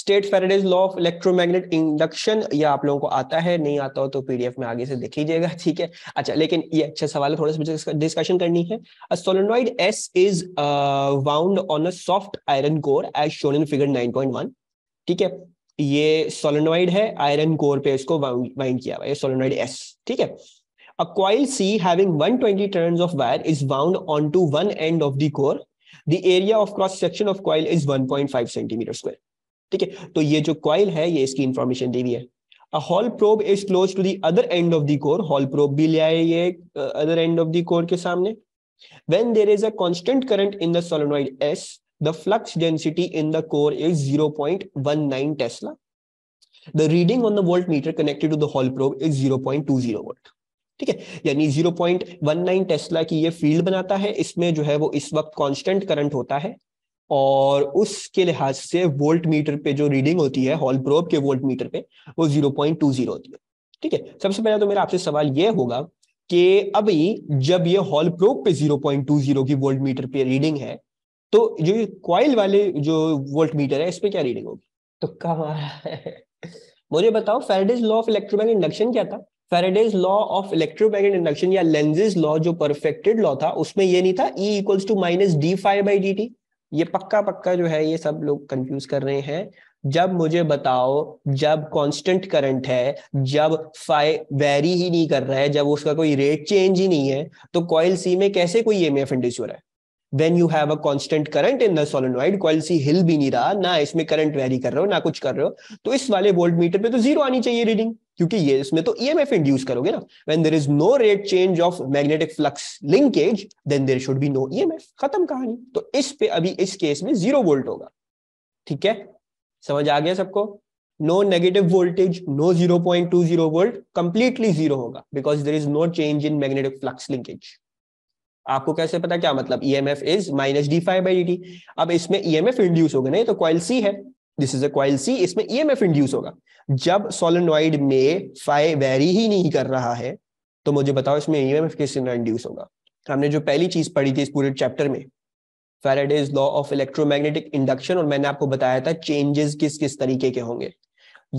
State Faraday's law of electromagnet induction ये आप लोगों को आता है नहीं आता हो तो पीडीएफ में आगे से देख लीजिएगा ठीक है अच्छा लेकिन ये अच्छा सवाल है थोड़ा सा डिस्कशन करनी है solenoid S is wound on a soft iron core as shown in figure 9.1 ठीक है ये सोलोनॉइड है आयरन कोर पे इसको वाइंड किया हुआ है सोलेनोइड एस ठीक है A coil C having 120 turns of wire is wound onto one end of the core. The area of cross section of coil is 1.5 centimeter square. ठीक है तो ये जो क्वाइल है ये इसकी इंफॉर्मेशन दे रही है Hall probe is close to the other end of the core Hall probe भी ले आए ये other end of the core के सामने when there is a constant current in the solenoid S, the flux density in the core is 0.19 Tesla. The reading on the voltmeter connected to the Hall probe is 0.20 volt. ठीक है यानी 0.19 Tesla की ये field बनाता है इसमें जो है वो इस वक्त कांस्टेंट करंट होता है और उसके लिहाज से वोल्ट मीटर पे जो रीडिंग होती है हॉल प्रोब के वोल्ट मीटर पे वो जीरो पॉइंट टू जीरो होती है ठीक है सबसे पहले तो मेरा आपसे सवाल ये होगा कि अभी जब ये हॉल प्रोब पे जीरो पॉइंट टू जीरो की वोल्ट मीटर पे रीडिंग है तो जो ये क्वाइल वाले जो वोल्ट मीटर है इस पर क्या रीडिंग होगी तो कहा मुझे बताओ Faraday's law of electromagnetic induction क्या था Faraday's law of electromagnetic induction या लेंजेज लॉ जो परफेक्टेड लॉ था उसमें ये नहीं था E equals to minus D five by D T ये पक्का पक्का जो है ये सब लोग कंफ्यूज कर रहे हैं जब मुझे बताओ जब कांस्टेंट करंट है जब फाइ वेरी ही नहीं कर रहा है जब उसका कोई रेट चेंज ही नहीं है तो कॉइल सी में कैसे कोई ईएमएफ e इंड्यूस हो रहा है when you have a constant current in the solenoid coil C हिल भी नहीं रहा ना इसमें करंट वेरी कर रहे हो ना कुछ कर रहे हो तो इस वाले वोल्ट मीटर पे तो जीरो आनी चाहिए रीडिंग क्योंकि ये इसमें तो ईएमएफ e इंड्यूस करोगे ना when there is no rate change of magnetic flux linkage then there should be no EMF खत्म कहानी तो इस पे अभी इस केस में जीरो वोल्ट होगा ठीक है समझ आ गया सबको no negative voltage no 0.20 volt completely zero होगा because there is no change in magnetic flux linkage आपको कैसे पता क्या मतलब E M F is minus D five by D अब इसमें ई एम एफ इंड्यूस होगा गया नहीं तो कॉइल सी है this is a coil C इसमें ई एम एफ इंड्यूस होगा जब सोलनॉइड में फाई वेरी ही नहीं कर रहा है तो मुझे बताओ इसमें ई एम एफ किस इंड्यूस होगा हमने जो पहली चीज पढ़ी थी इस पूरे चैप्टर में Faraday's law of electromagnetic induction और मैंने आपको बताया था चेंजेस किस किस तरीके के होंगे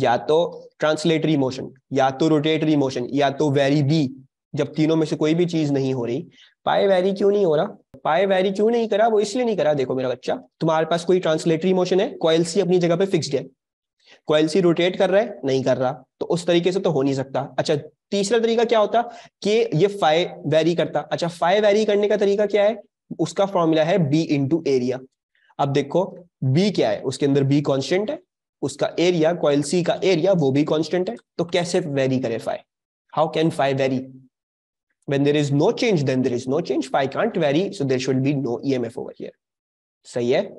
या तो ट्रांसलेटरी मोशन या तो रोटेटरी मोशन या तो वेरी बी जब तीनों में से कोई भी चीज नहीं हो रही पाए वैरी क्यों नहीं हो रहा पाए वैरी क्यों नहीं करा वो इसलिए नहीं करा देखो मेरा बच्चा तुम्हारे पास कोई ट्रांसलेटरी मोशन है कॉयल सी अपनी जगह पे फिक्स्ड है कॉयल सी रोटेट कर रहा है नहीं कर रहा तो उस तरीके से तो हो नहीं सकता अच्छा तीसरा तरीका क्या होता कि ये फाइ वैरी करता अच्छा फाइ वैरी करने का तरीका क्या है उसका फॉर्मूला है बी इंटू एरिया अब देखो बी क्या है उसके अंदर बी कॉन्स्टेंट है उसका एरिया कॉयल सी का एरिया वो भी कॉन्स्टेंट है तो कैसे वेरी करे phi how can phi vary When there is no change, then there is no change. Phi can't vary, so there should be no EMF over here. sahi hai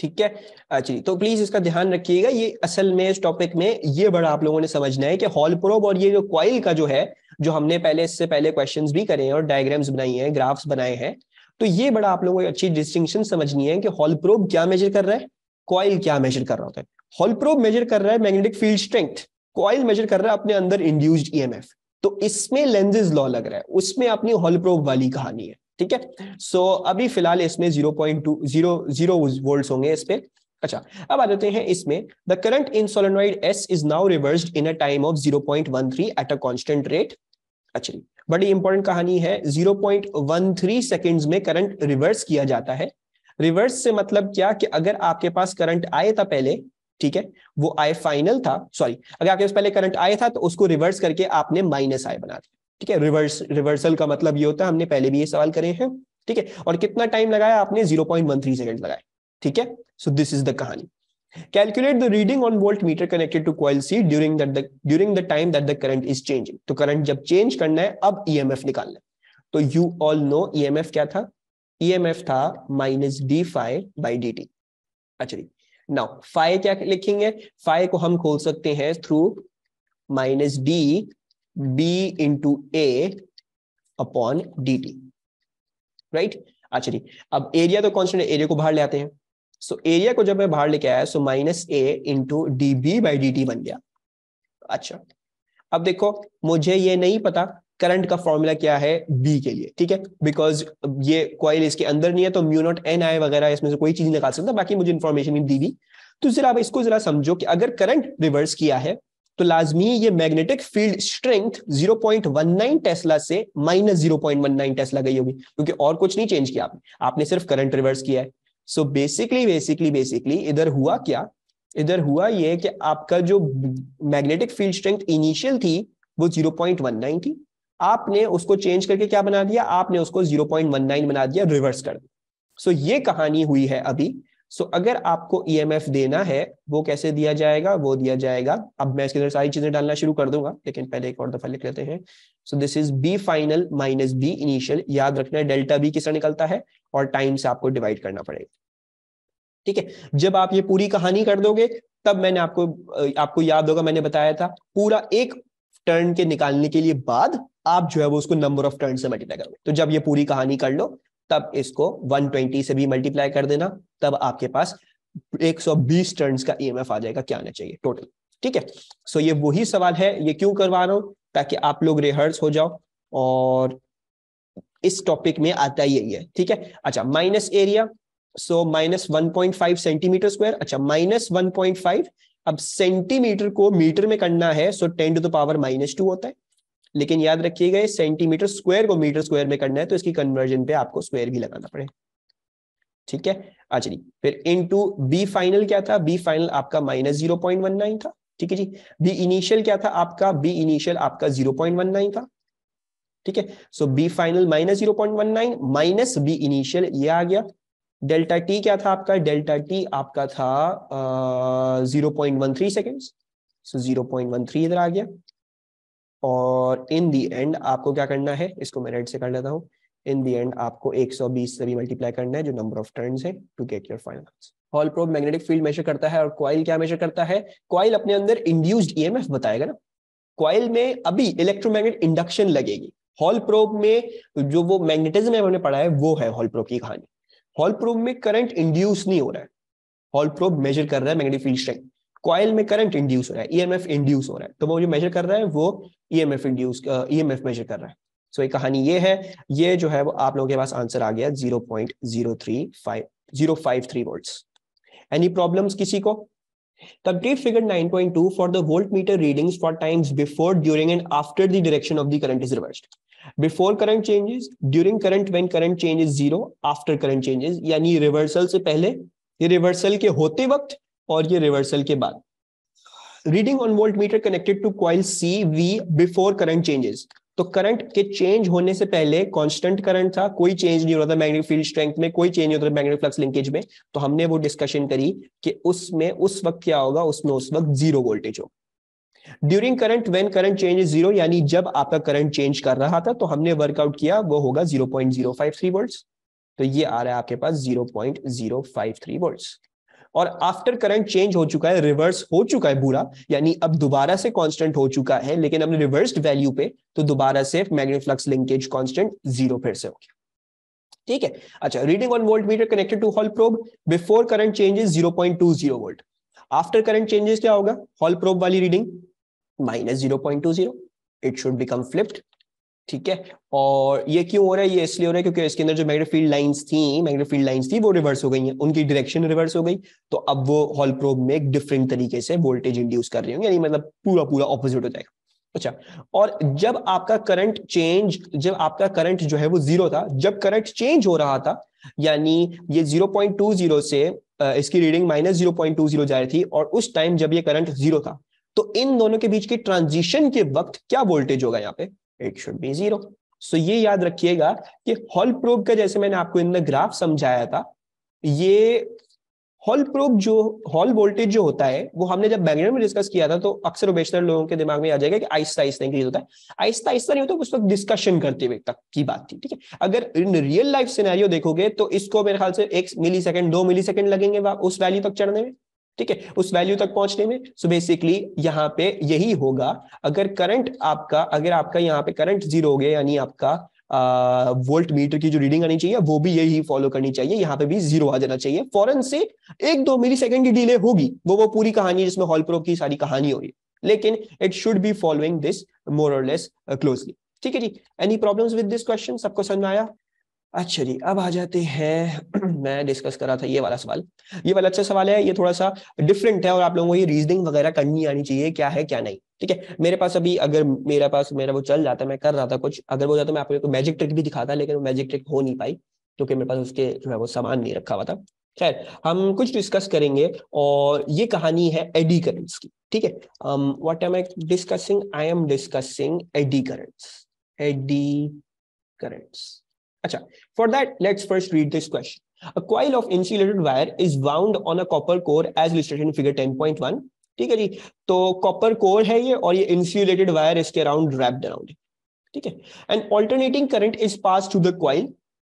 ठीक है चलिए अच्छा तो प्लीज इसका ध्यान रखिएगा ये असल में इस टॉपिक में ये बड़ा आप लोगों ने समझना है कि हॉल प्रोब और ये जो क्वाइल का जो है जो हमने पहले इससे पहले क्वेश्चंस भी करे हैं और डायग्राम्स बनाई हैं ग्राफ्स बनाए हैं तो ये बड़ा आप लोगों को अच्छी डिस्टिंक्शन समझनी है कि हॉल प्रोब क्या मेजर कर रहा है क्वाइल क्या मेजर कर रहा होता है हॉल प्रोब मेजर कर रहा है magnetic field strength coil measure कर रहा है अपने अंदर इंड्यूस्ड ईएमएफ e तो इसमें लेंजेज लॉ लग रहा है उसमें अपनी हॉल वाली कहानी है ठीक है सो so, अभी फिलहाल इसमें zero point two zero zero volt होंगे इस पर अच्छा अब आ जाते हैं इसमें the current in solenoid S is now reverse in a time of zero point one three at a constant rate अच्छा बड़ी इंपॉर्टेंट कहानी है zero point one three second में करंट रिवर्स किया जाता है रिवर्स से मतलब क्या कि अगर आपके पास करंट आए था पहले ठीक है वो आई फाइनल था सॉरी अगर आपके पास पहले करंट आई था तो उसको रिवर्स करके आपने माइनस आई बना दिया ठीक है रिवर्स रिवर्सल का मतलब ये होता है हमने पहले भी ये सवाल करे हैं ठीक है और कितना टाइम लगाया आपने 0.13 सेकंड लगाए ठीक है सो दिस इज द कहानी calculate the reading on volt meter connected to coil C during during the time that the current is changing तो करंट जब चेंज करना है अब ईएमएफ e निकालना है तो यू ऑल नो ईएमएफ क्या था ईएमएफ e था minus D five by D T अच्छा नाउ फाइव क्या लिखेंगे फाइव को हम खोल सकते हैं through minus D B into A upon D T right अच्छा जी अब एरिया तो कॉन्स्टेंट है एरिया को बाहर ले आते हैं सो so, एरिया को जब मैं बाहर लेके आया so minus A into D B by D T बन गया अच्छा अब देखो मुझे ये नहीं पता करंट का फॉर्मूला क्या है बी के लिए ठीक है बिकॉज ये क्वाइल इसके अंदर नहीं है तो म्यू नॉट एन आई वगैरह इसमें से कोई चीज निकाल सकता बाकी मुझे इन्फॉर्मेशन दी हुई तो जरा आप इसको जरा समझो कि अगर करंट रिवर्स किया है तो लाजमी ये मैग्नेटिक फील्ड स्ट्रेंथ 0.19 टेस्ला से माइनस जीरो टेस्ला गई होगी क्योंकि और कुछ नहीं चेंज किया आपने आपने सिर्फ करंट रिवर्स किया है सो बेसिकली बेसिकली बेसिकली इधर हुआ क्या इधर हुआ ये कि आपका जो मैग्नेटिक फील्ड स्ट्रेंथ इनिशियल थी वो 0.19 थी आपने उसको चेंज करके क्या बना दिया आपने उसको 0.19 बना दिया रिवर्स कर दिया सो ये कहानी हुई है अभी सो so, अगर आपको ईएमएफ e देना है वो कैसे दिया जाएगा वो दिया जाएगा अब मैं इसके अंदर सारी चीजें डालना शुरू कर दूंगा लेकिन पहले एक और दफा लिख लेते हैं so this is B final minus B initial याद रखना है डेल्टा बी किससे निकलता है और टाइम से आपको डिवाइड करना पड़ेगा ठीक है जब आप ये पूरी कहानी कर दोगे तब मैंने आपको आपको याद होगा मैंने बताया था पूरा एक टर्न के निकालने के लिए बाद आप जो है वो उसको नंबर ऑफ टर्न से मल्टीप्लाई करोगे तो जब ये पूरी कहानी कर लो तब इसको 120 से भी मल्टीप्लाई कर देना तब आपके पास 120 टर्न्स का ईएमएफ e आ जाएगा क्या आना चाहिए टोटल ठीक है सो ये वही सवाल है ये क्यों करवा रहा हूं ताकि आप लोग रिहर्स हो जाओ और इस टॉपिक में आता ही यही है ठीक है अच्छा minus area so minus one point five centimetre square अच्छा माइनस वन पॉइंट फाइव अब सेंटीमीटर को मीटर में करना है so ten to the power minus two होता है लेकिन याद रखिएगा सेंटीमीटर स्क्वायर को मीटर स्क्वायर में करना है तो इसकी कन्वर्जन पे आपको स्क्वायर भी लगाना पड़ेगा ठीक है अच्छा जी फिर इन टू बी फाइनल क्या था बी फाइनल आपका minus zero point one nine था ठीक है जी बी इनिशियल क्या था आपका बी इनिशियल आपका जीरो पॉइंट वन नाइन था ठीक है so B final minus zero point one nine minus B initial ये आ गया डेल्टा टी क्या था आपका डेल्टा टी आपका था zero point one three second so zero point one three इधर आ गया और इन दी एंड आपको क्या करना है इसको मैं रेड से कर लेता हूँ इन दी एंड आपको 120 से भी मल्टीप्लाई करना है जो नंबर ऑफ टर्न है to get your final Hall probe magnetic field measure करता है और क्वाइल क्या मेजर करता है क्वाइल अपने अंदर इंड्यूस्ड ई बताएगा ना क्वाइल में अभी इलेक्ट्रोमैग्नेट इंडक्शन लगेगी हॉल प्रोब में जो वो मैग्नेटिज्म है हमने पढ़ा है वो है हॉल प्रोब की कहानी हॉल प्रोब में करंट इंड्यूस नहीं हो रहा है हॉल प्रोब मेजर कर रहा है मैग्नेटिक फील्ड स्ट्रेंथ क्वाइल में करंट इंड्यूस हो रहा है ईएमएफ इंड्यूस हो रहा है तो वो जो मेजर कर रहा है वो ईएमएफ इंड्यूस ईएमएफ मेजर कर रहा है सो so, एक कहानी ये है ये जो है वो आप लोगों के पास आंसर आ गया 0.035 point zero volt any problem किसी को complete figure 9.2 for the volt meter readings for times before during and after the direction of the current is reversed before current changes during current when current changes zero after current changes यानी reversal से पहले ये reversal के होते वक्त और ये reversal के बाद reading on volt meter connected to coil C V before current changes तो करंट के चेंज होने से पहले कांस्टेंट करंट था कोई चेंज नहीं हो रहा था मैग्नेटिक फील्ड स्ट्रेंथ में कोई चेंज नहीं होता था मैग्नेटिक फ्लक्स लिंकेज में तो हमने वो डिस्कशन करी कि उसमें उस वक्त क्या होगा उसमें उस वक्त जीरो वोल्टेज हो during current when current change is zero यानी जब आपका करंट चेंज कर रहा था तो हमने वर्कआउट किया वो होगा zero point zero five three volt तो ये आ रहा है आपके पास zero point zero five three volt और आफ्टर करंट चेंज हो चुका है रिवर्स हो चुका है बुरा यानी अब दोबारा से कांस्टेंट हो चुका है लेकिन अब रिवर्स्ड वैल्यू पे तो दोबारा से मैग्नेटफ्लक्स लिंकेज कांस्टेंट जीरो फिर से हो गया ठीक है अच्छा reading on volt meter connected to Hall probe before current changes zero 0.20 volt after current changes क्या होगा हॉल प्रोब वाली reading minus zero point two zero it should become flipped ठीक है और ये क्यों हो रहा है ये इसलिए हो रहा है क्योंकि इसके अंदर जो मैग्नेटिक फील्ड लाइंस थी मैग्नेटिक फील्ड लाइंस थी वो रिवर्स हो गई हैं उनकी डायरेक्शन रिवर्स हो गई तो अब वो हॉल प्रोब में एक डिफरेंट तरीके से वोल्टेज इंड्यूस कर रही होंगे यानी मतलब पूरा पूरा ऑपोजिट हो जाएगा अच्छा और जब आपका करंट चेंज जब आपका करंट जो है वो जीरो था जब करंट चेंज हो रहा था यानी ये जीरो पॉइंट टू जीरो से इसकी reading minus zero point two zero जा रही थी और उस टाइम जब ये करंट जीरो था तो इन दोनों के बीच के ट्रांजिशन के वक्त क्या वोल्टेज होगा यहाँ पे it should be zero so ये याद रखिएगा कि हॉल प्रोब का जैसे मैंने आपको इन द ग्राफ समझाया था ये हॉल प्रोब जो हॉल वोल्टेज जो होता है वो हमने जब बैंगलोर में डिस्कस किया था तो अक्सर ओबेशनल लोगों के दिमाग में आ जाएगा कि आहिस्ता आहिस्ता इंक्रीज होता है आहिस्ता आहिस्ता नहीं होता उस वक्त डिस्कशन करते हुए तक की बात थी ठीक है अगर इन रियल लाइफ सिनेरियो देखोगे तो इसको मेरे ख्याल से एक मिली सेकेंड दो मिली सेकेंड लगेंगे उस वैल्यू तक चढ़ने में ठीक है उस वैल्यू तक पहुंचने में सो बेसिकली यहाँ पे यही होगा अगर करंट आपका अगर आपका यहाँ पे करंट जीरो हो गया यानी आपका वोल्ट मीटर की जो रीडिंग आनी चाहिए वो भी यही फॉलो करनी चाहिए यहाँ पे भी जीरो आ जाना चाहिए फॉरन से एक दो मिली सेकेंड की डिले होगी वो वो पूरी कहानी जिसमें हॉल प्रो की सारी कहानी हो रही है लेकिन it should be following this more or less closely ठीक है जी any problem with this question सबको समझ में आया अच्छा जी अब आ जाते हैं मैं डिस्कस कर रहा था ये वाला सवाल ये वाला अच्छा सवाल है ये थोड़ा सा डिफरेंट है और आप लोगों को ये रीजनिंग वगैरह करनी आनी चाहिए क्या है क्या नहीं ठीक है मेरे पास अभी अगर मेरे पास मेरा वो चल जाता मैं कर रहा था कुछ अगर वो जाता मैं आपको मैजिक ट्रिक तो भी दिखाता लेकिन वो मैजिक ट्रिक हो नहीं पाई क्योंकि मेरे पास उसके जो है वो सामान नहीं रखा हुआ था खैर हम कुछ डिस्कस करेंगे और ये कहानी है एडी करंट्स की ठीक है what am I discussing I am discussing eddy currents eddy currents अच्छा for that let's first read this question a coil of insulated wire is wound on a copper core as listed in figure 10.1. ठीक है जी तो copper core है ये और ये insulated wire इसके अराउंड रैप्ड अराउंड ठीक है and alternating current is pass through the coil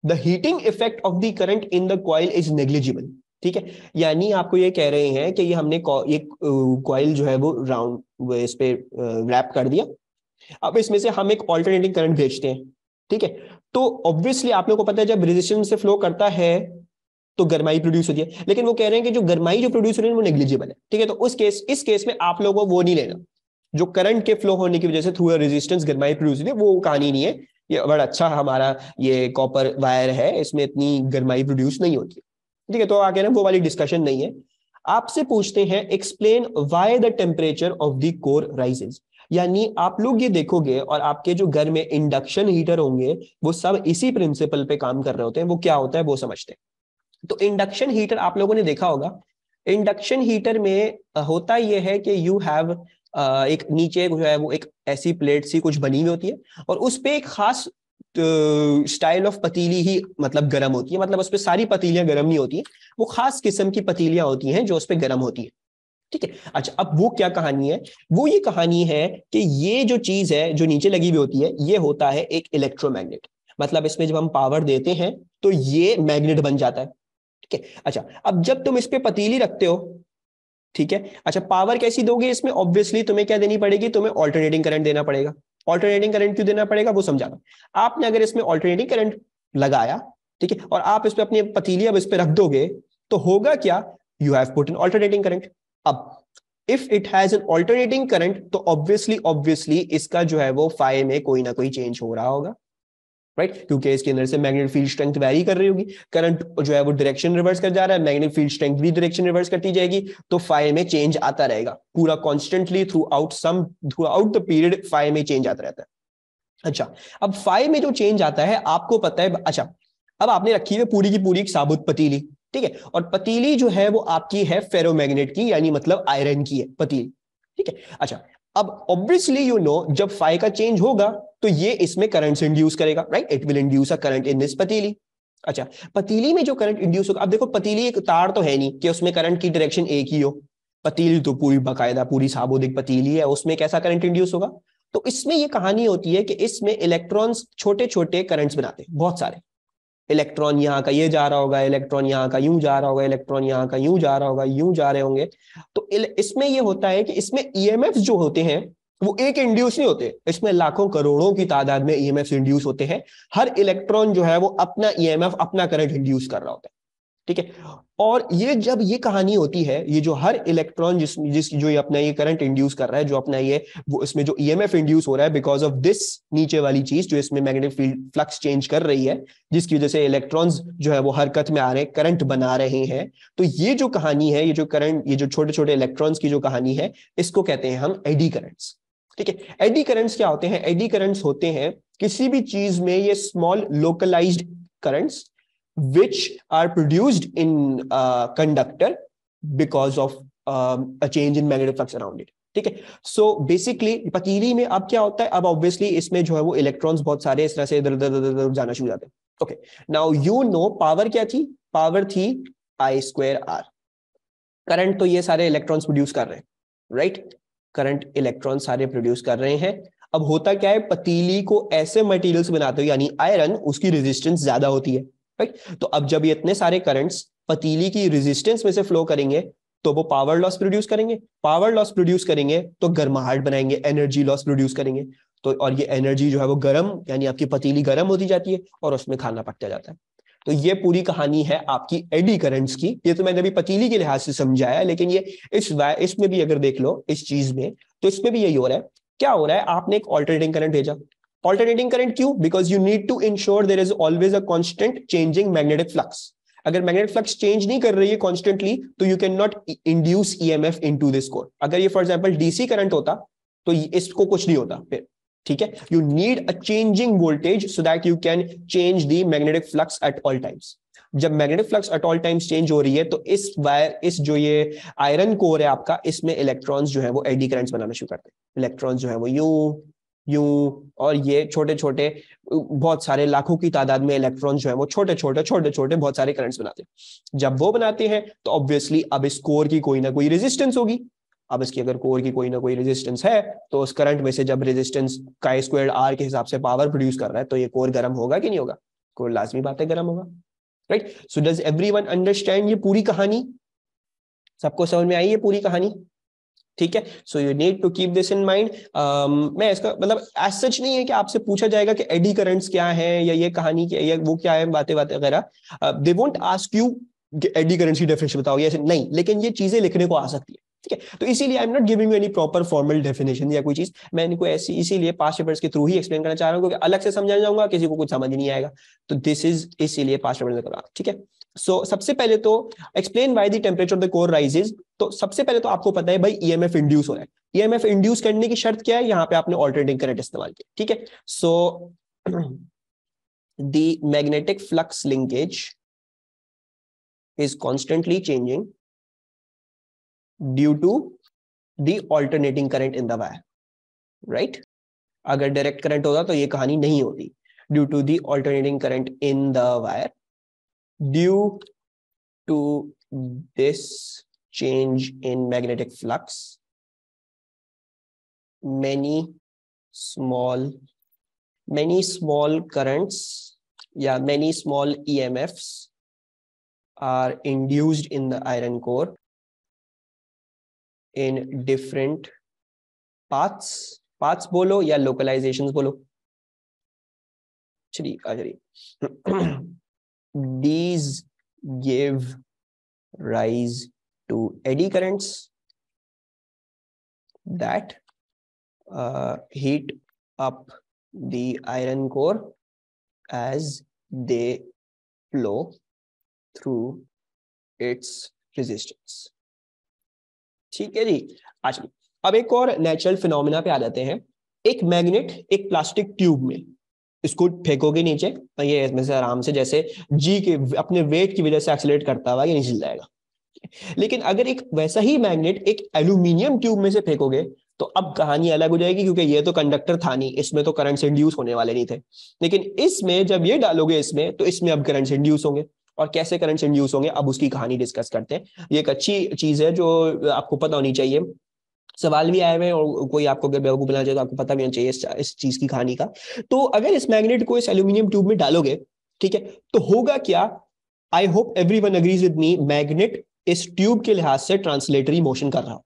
the heating effect of the current in the coil is negligible ठीक है यानी आपको ये कह रहे हैं कि ये हमने ये क्वाइल जो है वो राउंड इस पे रैप कर दिया अब इसमें से हम एक अल्टरनेटिंग करंट भेजते हैं ठीक है तो ऑब्वियसली आप लोगों को पता है जब रेजिस्टेंस से फ्लो करता है तो गर्माई प्रोड्यूस होती है लेकिन वो कह रहे हैं कि जो गर्माई जो प्रोड्यूस हो रही है वो नेग्लिजिबल है ठीक है तो उस केस इस केस में आप लोगों को वो नहीं लेना जो करंट के फ्लो होने की वजह से थ्रू रेजिस्टेंस गर्माई प्रोड्यूस होती है वो कहानी नहीं है ये बड़ा अच्छा हमारा ये कॉपर वायर है इसमें इतनी गर्माई प्रोड्यूस नहीं होती है ठीक है तो आगे ना वो वाली डिस्कशन नहीं है आपसे पूछते हैं explain why the temperature of the core rises यानी आप लोग ये देखोगे और आपके जो घर में इंडक्शन हीटर होंगे वो सब इसी प्रिंसिपल पे काम कर रहे होते हैं वो क्या होता है वो समझते हैं तो इंडक्शन हीटर आप लोगों ने देखा होगा इंडक्शन हीटर में होता यह है कि यू हैव एक नीचे जो है वो एक ऐसी प्लेट सी कुछ बनी हुई होती है और उस पर एक खास स्टाइल ऑफ पतीली ही मतलब गर्म होती है मतलब उस पर सारी पतीलियां गर्म नहीं होती वो खास किस्म की पतीलियां होती हैं जो उस पर गर्म होती है ठीक है अच्छा अब वो क्या कहानी है वो ये कहानी है कि ये जो चीज है जो नीचे लगी हुई होती है ये होता है एक इलेक्ट्रोमैग्नेट मतलब इसमें जब हम पावर देते हैं तो ये मैग्नेट बन जाता है ठीक है अच्छा अब जब तुम इस पर पतीली रखते हो ठीक है अच्छा पावर कैसी दोगे इसमें ऑब्वियसली तुम्हें क्या देनी पड़ेगी तुम्हें ऑल्टरनेटिंग करंट देना पड़ेगा ऑल्टरनेटिंग करंट क्यों देना पड़ेगा वो समझाना आपने अगर इसमें ऑल्टरनेटिंग करंट लगाया ठीक है और आप इस पर अपनी पतीली अब इस पर रख दोगे तो होगा क्या you have put in alternating current अब if it has an alternating current तो ऑब्वियसली ऑब्वियसली इसका जो है वो फाइव में कोई ना कोई चेंज हो रहा होगा राइट right? क्योंकि इसके अंदर से मैग्नेट फील्ड स्ट्रेंथ वैरी कर रही होगी करंट जो है वो डायरेक्शन रिवर्स कर जा रहा है मैग्नेट फील्ड स्ट्रेंथ भी डायरेक्शन रिवर्स करती जाएगी तो फाइव में चेंज आता रहेगा पूरा constantly throughout some throughout the period phi में चेंज आता रहता है अच्छा अब फाइव में जो चेंज आता है आपको पता है अच्छा अब आपने रखी है पूरी की पूरी एक साबुत पतीली ठीक है और पतीली जो है वो आपकी है फेरोमैग्नेट की यानी मतलब आयरन की है पतीली ठीक है अच्छा अब ऑब्वियसली यू नो जब फाइव का चेंज होगा तो ये इसमें करंट इंड्यूस करेगा right it will induce a current in this पतीली अच्छा पतीली में जो करंट इंड्यूस होगा अब देखो पतीली एक तार तो है नहीं कि उसमें करंट की डायरेक्शन एक ही हो पतीली तो पूरी बाकायदा पूरी साबोदिक पतीली है उसमें कैसा करंट इंड्यूस होगा तो इसमें ये कहानी होती है कि इसमें इलेक्ट्रॉन्स छोटे छोटे करंट्स बनाते हैं बहुत सारे इलेक्ट्रॉन यहाँ का ये जा रहा होगा इलेक्ट्रॉन यहाँ का यूं जा रहा होगा इलेक्ट्रॉन यहाँ का यूं जा रहा होगा यूं जा रहे होंगे तो इसमें ये होता है कि इसमें ई e जो होते हैं वो एक इंड्यूस नहीं होते इसमें लाखों करोड़ों की तादाद में ई e इंड्यूस होते हैं हर इलेक्ट्रॉन जो है वो अपना ई e अपना करंट इंड्यूस कर रहा होता है ठीक है और ये जब ये कहानी होती है ये जो हर इलेक्ट्रॉन जिस जिस जो ये अपना ये करंट इंड्यूस कर रहा है जो अपना ये वो इसमें जो ईएमएफ इंड्यूस हो रहा है बिकॉज ऑफ दिस नीचे वाली चीज जो इसमें मैग्नेटिक फील्ड फ्लक्स चेंज कर रही है जिसकी वजह से इलेक्ट्रॉन्स जो है वो हरकत में आ रहे हैं करंट बना रहे हैं तो ये जो कहानी है ये जो करंट ये जो छोटे छोटे इलेक्ट्रॉन्स की जो कहानी है इसको कहते हैं हम एडी करंट्स ठीक है एडी करंट्स क्या होते हैं एडी करंट्स होते हैं किसी भी चीज में ये small localized currents which are produced in uh, conductor because of um, a change in magnetic flux around it ठीक है सो बेसिकली पतीली में अब क्या होता है अब ऑब्वियसली इसमें जो है वो इलेक्ट्रॉन्स बहुत सारे इस तरह से इधर उधर उधर जाना शुरू जाते हैं okay now you know power क्या थी पावर थी आई स्क्वायर आर करंट तो ये सारे इलेक्ट्रॉन्स प्रोड्यूस कर रहे हैं राइट करंट इलेक्ट्रॉन सारे प्रोड्यूस कर रहे हैं अब होता क्या है पतीली को ऐसे मटीरियल्स से बनाते हो यानी आयरन उसकी रेजिस्टेंस ज्यादा होती है राइट तो अब जब ये इतने सारे करंट्स पतीली की रेजिस्टेंस में से फ्लो करेंगे तो वो पावर लॉस प्रोड्यूस करेंगे पावर लॉस प्रोड्यूस करेंगे तो गर्माहट बनाएंगे एनर्जी लॉस प्रोड्यूस करेंगे तो और ये एनर्जी जो है वो गर्म यानी आपकी पतीली गर्म होती जाती है और उसमें खाना पकता जाता है तो ये पूरी कहानी है आपकी एडी करंट्स की ये तो मैंने अभी पतीली के लिहाज से समझाया लेकिन ये इस इसमें भी अगर देख लो इस चीज में तो इसमें भी यही हो रहा है क्या हो रहा है आपने एक ऑल्टरनेटिंग करंट भेजा ऑल्टरनेटिंग करंट क्यों because you need to ensure there is always a constant changing magnetic flux अगर मैग्नेटिक फ्लक्स चेंज नहीं कर रही है कॉन्स्टेंटली तो you can not induce E M F into this core अगर ये फॉर एग्जाम्पल डीसी करंट होता तो इसको कुछ नहीं होता फिर ठीक है you need a changing voltage so that you can change the magnetic flux at all times जब magnetic flux at all times change हो रही है तो इस वायर इस जो ये आयरन कोर है आपका इसमें इलेक्ट्रॉन्स जो है वो एडी करंट्स बनाना शुरू करते हैं इलेक्ट्रॉन्स जो है वो यू यू और ये छोटे छोटे बहुत सारे लाखों की तादाद में इलेक्ट्रॉन जो है वो छोटे छोटे छोटे छोटे बहुत सारे करंट्स बनाते हैं जब वो बनाते हैं तो ऑब्वियसली अब इस कोर की कोई ना कोई रेजिस्टेंस होगी अब इसकी अगर कोर की कोई ना कोई रेजिस्टेंस है तो उस करंट में से जब रेजिस्टेंस का स्क्वायर आर के हिसाब से पावर प्रोड्यूस कर रहा है तो ये कोर गर्म होगा कि नहीं होगा कोर लाजमी बात है गर्म होगा right so does everyone understand ये पूरी कहानी सबको समझ में आई ये पूरी कहानी ठीक है so you need to keep this in mind मैं इसका मतलब एज सच नहीं है कि आपसे पूछा जाएगा कि एडी करंट्स क्या है या ये कहानी क्या या वो क्या है बातें बातें वगैरह they won't ask you eddy currents की डेफिनेशन बताओ या नहीं लेकिन ये चीजें लिखने को आ सकती है ठीक है तो इसीलिए I am not giving you any proper formal definition या कोई चीज मैं इनको ऐसी इसीलिए पास पेपर्स के थ्रू ही एक्सप्लेन करना चाह रहा हूँ क्योंकि अलग से समझाना जाऊंगा किसी को कुछ समझ नहीं आएगा तो दिस इज इसीलिए पास पेपर ठीक है सो so, सबसे पहले तो explain why the temperature of the core rises तो सबसे पहले तो आपको पता है भाई ईएमएफ e इंड्यूस हो रहा है ईएमएफ e इंड्यूस करने की शर्त क्या है यहाँ पे आपने ऑल्टरनेटिंग करंट इस्तेमाल किया ठीक है so the magnetic flux linkage is constantly changing due to the alternating current in the wire right अगर डायरेक्ट करंट होता तो ये कहानी नहीं होती due to the alternating current in the wire due to this change in magnetic flux, many small, many small currents, yeah, many small EMFs are induced in the iron core in different paths. Paths bolo, yeah, localizations bolo. these give rise to eddy currents that uh, heat up the iron core as they flow through its resistance ठीक है जी अच्छा अब एक और natural phenomena पे आ जाते हैं एक मैग्नेट एक प्लास्टिक ट्यूब में स्कूट फेंकोगे नीचे तो ये इसमें से आराम से जैसे जी के अपने वेट की वजह से एक्सलेट करता हुआ ये नीचे जाएगा लेकिन अगर एक वैसा ही मैग्नेट एक एल्यूमिनियम ट्यूब में से फेंकोगे तो अब कहानी अलग हो जाएगी क्योंकि ये तो कंडक्टर था नहीं इसमें तो करंट इंड्यूस होने वाले नहीं थे लेकिन इसमें जब ये डालोगे इसमें तो इसमें अब करंट इंड्यूस होंगे और कैसे करंट इंड्यूस होंगे अब उसकी कहानी डिस्कस करते हैं ये एक अच्छी चीज है जो आपको पता होनी चाहिए सवाल भी आए हुए और कोई आपको अगर बेवकूफ बनाना चाहिए तो आपको पता भी होना चाहिए इस, इस चीज की कहानी का तो अगर इस मैग्नेट को इस एल्यूमिनियम ट्यूब में डालोगे ठीक है तो होगा क्या I hope everyone agrees with me magnet इस ट्यूब के लिहाज से ट्रांसलेटरी मोशन कर रहा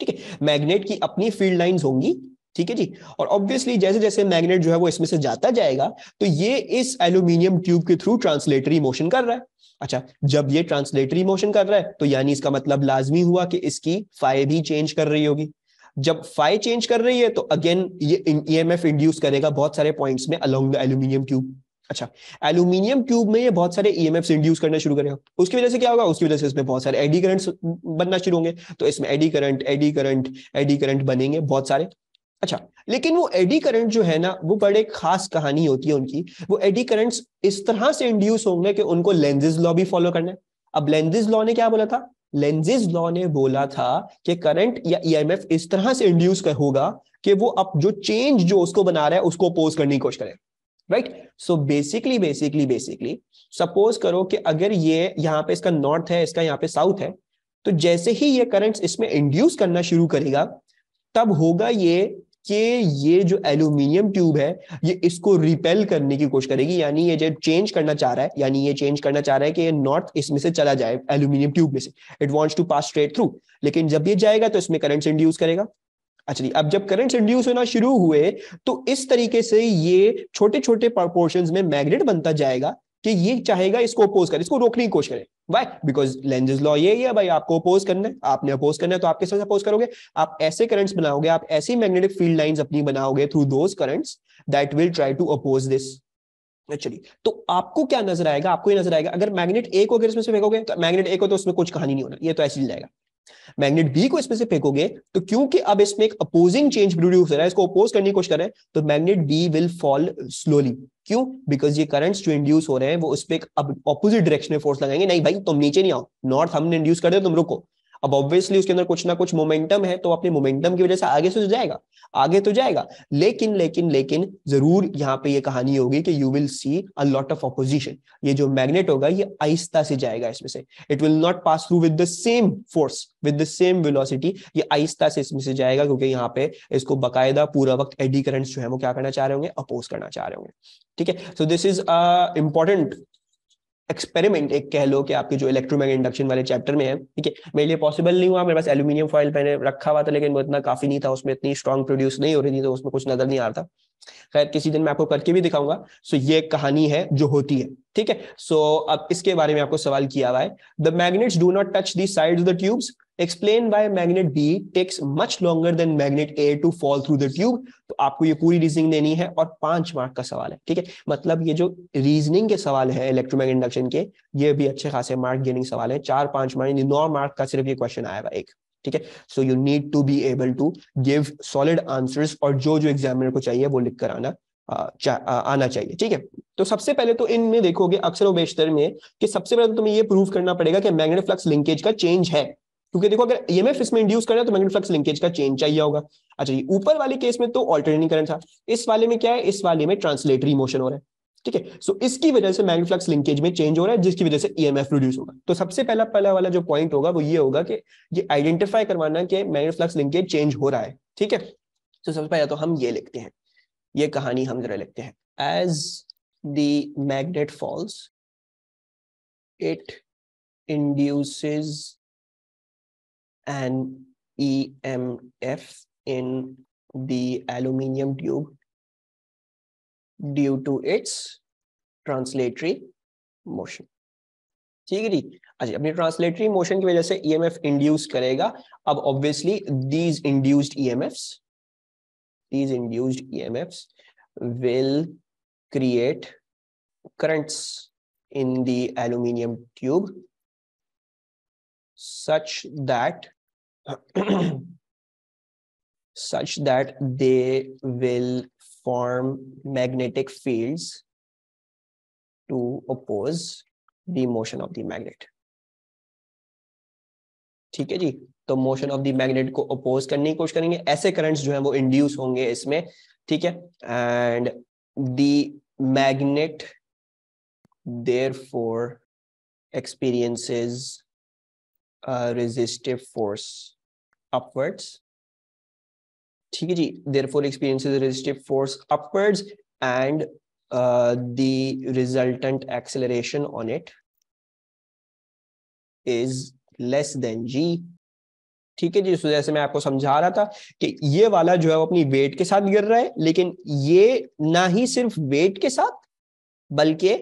ठीक है मैग्नेट की अपनी फील्ड लाइंस होंगी ठीक है जी और ऑब्वियसली जैसे जैसे मैग्नेट जो है वो इसमें से जाता जाएगा तो ये इस एल्यूमिनियम ट्यूब के थ्रू ट्रांसलेटरी मोशन कर रहा है अच्छा जब ये ट्रांसलेटरी मोशन कर रहा है तो यानी इसका मतलब लाजमी हुआ कि इसकी फाइव भी चेंज कर रही होगी जब फाइ चेंज कर रही है तो अगेन ये ईएमएफ इंड्यूस e करेगा बहुत सारे पॉइंट्स में अलोंग द एल्यूमिनियम ट्यूब अच्छा एल्यूमिनियम ट्यूब में ये बहुत सारे ईएमएफ e इंड्यूस करना शुरू करेगा उसकी वजह से क्या होगा उसकी वजह से इसमें बहुत सारे एडी करंट बनना शुरू होंगे तो इसमें eddy current eddy current eddy current बनेंगे बहुत सारे अच्छा लेकिन वो एडी करंट जो है ना वो बड़े खास कहानी होती है उनकी वो एडी करंट्स इस तरह से इंड्यूस होंगे कि उनको लेंजेज लॉ भी फॉलो करना है अब लेंजेज लॉ ने क्या बोला था लेंजेज लॉ ने बोला था कि करंट या ईएमएफ e इस तरह से इंड्यूस होगा कि वो अब जो चेंज जो उसको बना रहा है उसको अपोज करने की कोशिश करे right so basically basically basically suppose करो कि अगर ये यहाँ पे इसका नॉर्थ है इसका यहाँ पे साउथ है तो जैसे ही ये करंट्स इसमें इंड्यूस करना शुरू करेगा तब होगा ये कि ये जो एल्यूमिनियम ट्यूब है ये इसको रिपेल करने की कोशिश करेगी यानी ये जो चेंज करना चाह रहा है यानी ये चेंज करना चाह रहा है कि ये नॉर्थ इसमें से चला जाए एल्यूमिनियम ट्यूब में से it wants to pass straight through लेकिन जब ये जाएगा तो इसमें करंट इंड्यूस करेगा अच्छा अब जब करंट इंड्यूस होना शुरू हुए तो इस तरीके से ये छोटे छोटे प्रपोर्शन में मैग्नेट बनता जाएगा कि ये चाहेगा इसको अपोज करे इसको रोकने की कोशिश करे वाई बिकॉज लेंजेस लॉ यही है भाई आपको अपोज करना है आपने अपोज करना है तो आप किस तरह अपोज करोगे आप ऐसे करंट्स बनाओगे आप ऐसी मैग्नेटिक फील्ड लाइंस अपनी बनाओगे through those currents that will try to oppose this चलिए तो आपको क्या नजर आएगा आपको ये नजर आएगा अगर मैग्नेट ए को अगर इसमें से फेंकोगे तो मैग्नेट ए को तो उसमें कुछ कहानी नहीं होना ये तो ऐसे ही जाएगा मैग्नेट बी को इसमें से फेंकोगे तो क्योंकि अब इसमें एक अपोजिंग चेंज प्रोड्यूस हो रहा है इसको अपोज करने की कोशिश कर रहे हैं तो magnet B will fall slowly क्यों बिकॉज ये करंट्स जो इंड्यूस हो रहे हैं वो उस पर अपोजिट डायरेक्शन में फोर्स लगाएंगे नहीं भाई तुम नीचे नहीं आओ नॉर्थ हमने इंड्यूस कर दे तुम रुको अब ऑब्वियसली उसके अंदर कुछ ना कुछ मोमेंटम है तो अपने मोमेंटम की वजह से आगे से तो जाएगा आगे तो जाएगा लेकिन लेकिन लेकिन जरूर यहाँ पे ये कहानी होगी कि you will see a lot of opposition ये जो मैग्नेट होगा ये आहिस्ता से जाएगा इसमें से it will not pass through with the same force with the same velocity ये आहिस्ता से इसमें से जाएगा क्योंकि यहाँ पे इसको बकायदा पूरा वक्त एडी करंट्स जो है वो क्या करना चाह रहे होंगे अपोज करना चाह रहे होंगे ठीक है so this is a important experiment एक कह लो कि आपके जो इलेक्ट्रोमैग इंडक्शन वाले चैप्टर में है ठीक है मेरे लिए पॉसिबल नहीं हुआ मेरे पास एल्यूमिनियम फॉइल मैंने रखा हुआ था लेकिन वो इतना काफी नहीं था उसमें इतनी स्ट्रॉन्ग प्रोड्यूस नहीं हो रही थी तो उसमें कुछ नजर नहीं आ रहा था खैर किसी दिन मैं आपको करके भी दिखाऊंगा सो ये कहानी है जो होती है ठीक है सो अब इसके बारे में आपको सवाल किया हुआ है the magnets do not touch the side the tubes explain by magnet B takes much longer than magnet A to fall through the tube तो आपको ये पूरी रीजनिंग देनी है और पांच मार्क का सवाल है ठीक है मतलब ये जो रीजनिंग के सवाल है इलेक्ट्रोमैग इंडक्शन के ये भी अच्छे खासे मार्क गेनिंग सवाल है चार पांच मार्क नौ मार्क का सिर्फ ये क्वेश्चन आएगा एक ठीक है so you need to be able to give solid answer और जो जो एग्जामिनर को चाहिए वो लिख कर आना आना चाहिए ठीक है तो सबसे पहले तो इनमें देखोगे अक्सर वेशतर में कि सबसे पहले तो तुम्हें ये प्रूव करना पड़ेगा कि मैग्नेट फ्लक्स लिंकेज का चेंज है क्योंकि देखो अगर ईएमएफ e इसमें इंड्यूस करना है तो मैग्नेट फ्लक्स लिंकेज का चेंज चाहिए होगा अच्छा ये ऊपर वाले केस में तो ऑल्टरनेटिंग करंट था इस वाले में क्या है इस वाले में ट्रांसलेटरी मोशन हो रहा है ठीक है सो इसकी वजह से मैग्नेट फ्लक्स लिंकेज में चेंज हो रहा है जिसकी वजह से ईएमएफ e प्रोड्यूस होगा तो सबसे पहला पहला वाला जो पॉइंट होगा वो ये होगा कि ये आइडेंटिफाई करवाना कि मैग्नेट फ्लक्स लिंकेज चेंज हो रहा है ठीक है तो सबसे पहले तो हम ये लिखते हैं ये कहानी हम जरा लिखते हैं as the magnet falls it induces and EMF in the aluminium tube due to its translatory motion. ठीक है जी अच्छा अपनी ट्रांसलेटरी मोशन की वजह से ईएमएफ इंड्यूस करेगा अब obviously these induced EMFs will create currents in the aluminium tube such that such that they will form magnetic fields to oppose the motion of the magnet ठीक है जी तो motion of the magnet को oppose करने की कोशिश करेंगे ऐसे करंट्स जो है वो इंड्यूस होंगे इसमें ठीक है and the magnet therefore experiences resistive force upwards uh, ठीक है जी there experience is resistive force upwards and the resultant acceleration on it is less than g ठीक है जी तो जैसे मैं आपको समझा रहा था कि ये वाला जो है वो अपनी वेट के साथ गिर रहा है लेकिन ये ना ही सिर्फ वेट के साथ बल्कि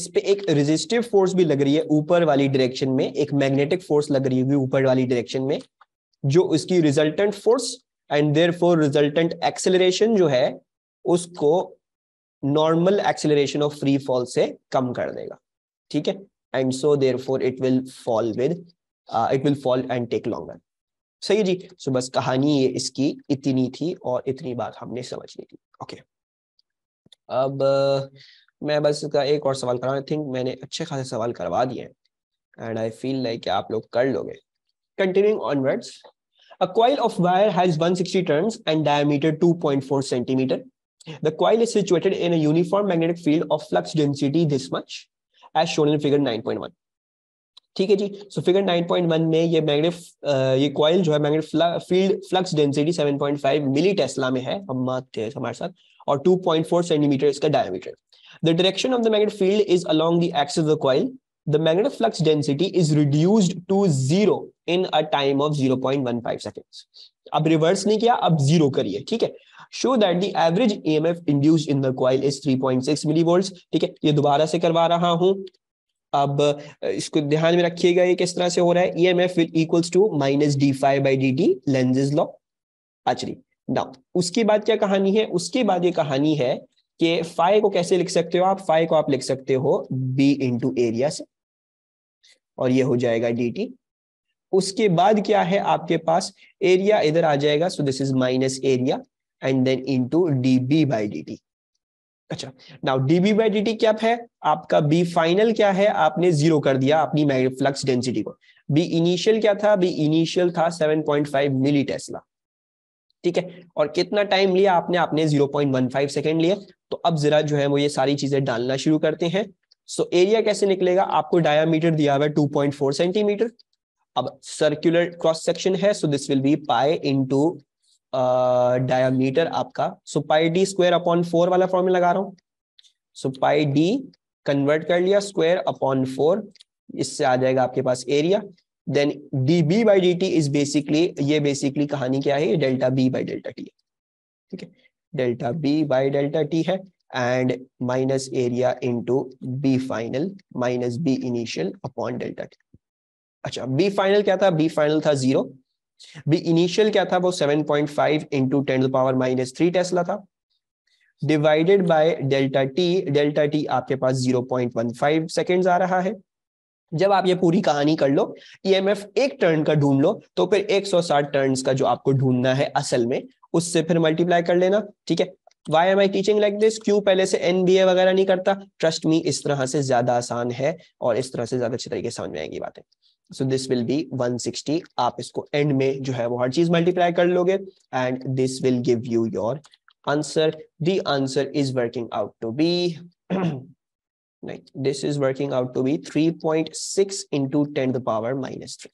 इस पे एक रेजिस्टिव फोर्स भी लग रही है ऊपर वाली डायरेक्शन में एक मैग्नेटिक फोर्स लग रही है ऊपर वाली डायरेक्शन में जो उसकी resultant force and therefore resultant acceleration जो है उसको normal acceleration of free fall से कम कर देगा ठीक है and so therefore it will fall with it will fall and take longer सही जी सो so बस कहानी ये इसकी इतनी थी और इतनी बात हमने समझ ली थी ओके okay. अब uh, मैं बस इसका एक और सवाल कर रहा हूँ आई थिंक मैंने अच्छे खासे सवाल करवा दिए एंड आई फील लाइक आप लोग कर लोगे Continuing onwards, a coil of wire has 160 turns and diameter 2.4 centimeter. The coil is situated in a uniform magnetic field of flux density this much, as shown in figure 9.1. ठीक है जी so figure 9.1 में ये magnetic uh, ये coil जो है magnetic field flux density 7.5 milli tesla में है हम हमारे साथ और 2.4 सेंटीमीटर इसका diameter the direction of the magnetic field is along the axis of the coil the magnetic flux density is reduced to zero in a time of 0.15 seconds. अब reverse नहीं किया अब जीरो करिए ठीक है show that the average EMF induced in the coil is 3.6 millivolts ठीक है ये दोबारा से करवा रहा हूं अब इसको ध्यान में रखिएगा ये किस तरह से हो रहा है EMF will equals to minus D five by D t Lenz's law आचरी नाउ उसके बाद क्या कहानी है उसके बाद ये कहानी है कि फाइव को कैसे लिख सकते हो आप फाइव को आप लिख सकते हो बी इंटू एरिया से और ये हो जाएगा डी टी उसके बाद क्या है आपके पास एरिया इधर आ जाएगा so this is minus area and then into D B by D T अच्छा नाउ बी बाई डी क्या है आपका बी फाइनल क्या है आपने जीरो कर दिया अपनी फ्लक्स डेंसिटी को बी इनिशियल क्या था बी इनिशियल था seven point five milli tesla ठीक है और कितना टाइम लिया आपने आपने 0.15 सेकेंड लिया तो अब जरा जो है वो ये सारी चीजें डालना शुरू करते हैं सो एरिया कैसे निकलेगा आपको डायामीटर दिया हुआ है फोर सेंटीमीटर अब सर्कुलर क्रॉस सेक्शन है so this will be pi into diameter आपका so pi d square upon four वाला फॉर्मूला लगा रहा हूं सो पाई डी कन्वर्ट कर लिया स्क्वायर अपॉन फोर इससे आ जाएगा आपके पास area then d B by D T is basically ये बेसिकली कहानी क्या है delta B by delta t ठीक है delta B by delta t है and minus area into B final minus B initial upon delta t अच्छा B final क्या था बी फाइनल था जीरो बी इनिशियल क्या था वो seven point five into ten power minus three tesla था divided by delta t delta t आपके पास zero point one five second आ रहा है जब आप ये पूरी कहानी कर लो ईएमएफ e एक टर्न का ढूंढ लो तो फिर 160 टर्न्स का जो आपको ढूंढना है असल में उससे फिर मल्टीप्लाई कर लेना ठीक है why am I teaching like this क्यों पहले से एन बी ए वगैरह नहीं करता ट्रस्ट मी इस तरह से ज्यादा आसान है और इस तरह से ज्यादा अच्छे तरीके से समझ में आएंगी बातें सो दिस विल बी 160 आप इसको एंड में जो है वो हर चीज मल्टीप्लाई कर लोगे and this will give you your answer the answer is working out to be Like this is working out to be 3.6 into 10 to the power minus 3.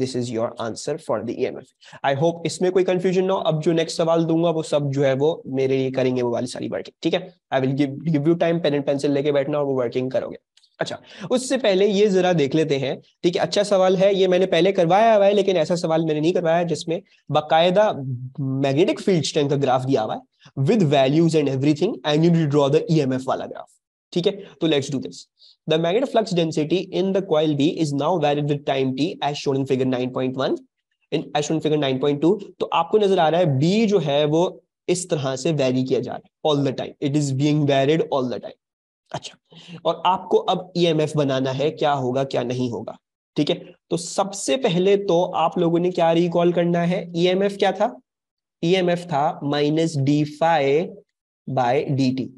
This is your answer for the EMF I hope इसमें कोई confusion ना हो अब जो next सवाल दूंगा वो सब जो है वो मेरे लिए करेंगे वो वाली सारी वर्किंग ठीक है I will give give you time pen and pencil लेके बैठना और वो वर्किंग करोगे अच्छा उससे पहले ये जरा देख लेते हैं ठीक है अच्छा सवाल है ये मैंने पहले करवाया हुआ है लेकिन ऐसा सवाल मैंने नहीं करवाया जिसमें बाकायदा मैग्नेटिक फील्ड स्ट्रेंथ का ग्राफ दिया हुआ है with values and everything and you draw the EMF वाला ग्राफ ठीक है तो let's do this the magnet flux density in the coil B is now valid with time T as shown in figure 9.1 in as shown in figure 9.2 तो आपको नजर आ रहा है बी जो है वो इस तरह से वैरी किया जा रहा है all the time it is being varied all the time अच्छा और आपको अब ईएमएफ e बनाना है क्या होगा क्या नहीं होगा ठीक है तो सबसे पहले तो आप लोगों ने क्या रिकॉल करना है ईएमएफ e क्या था ईएमएफ e था minus D five by D T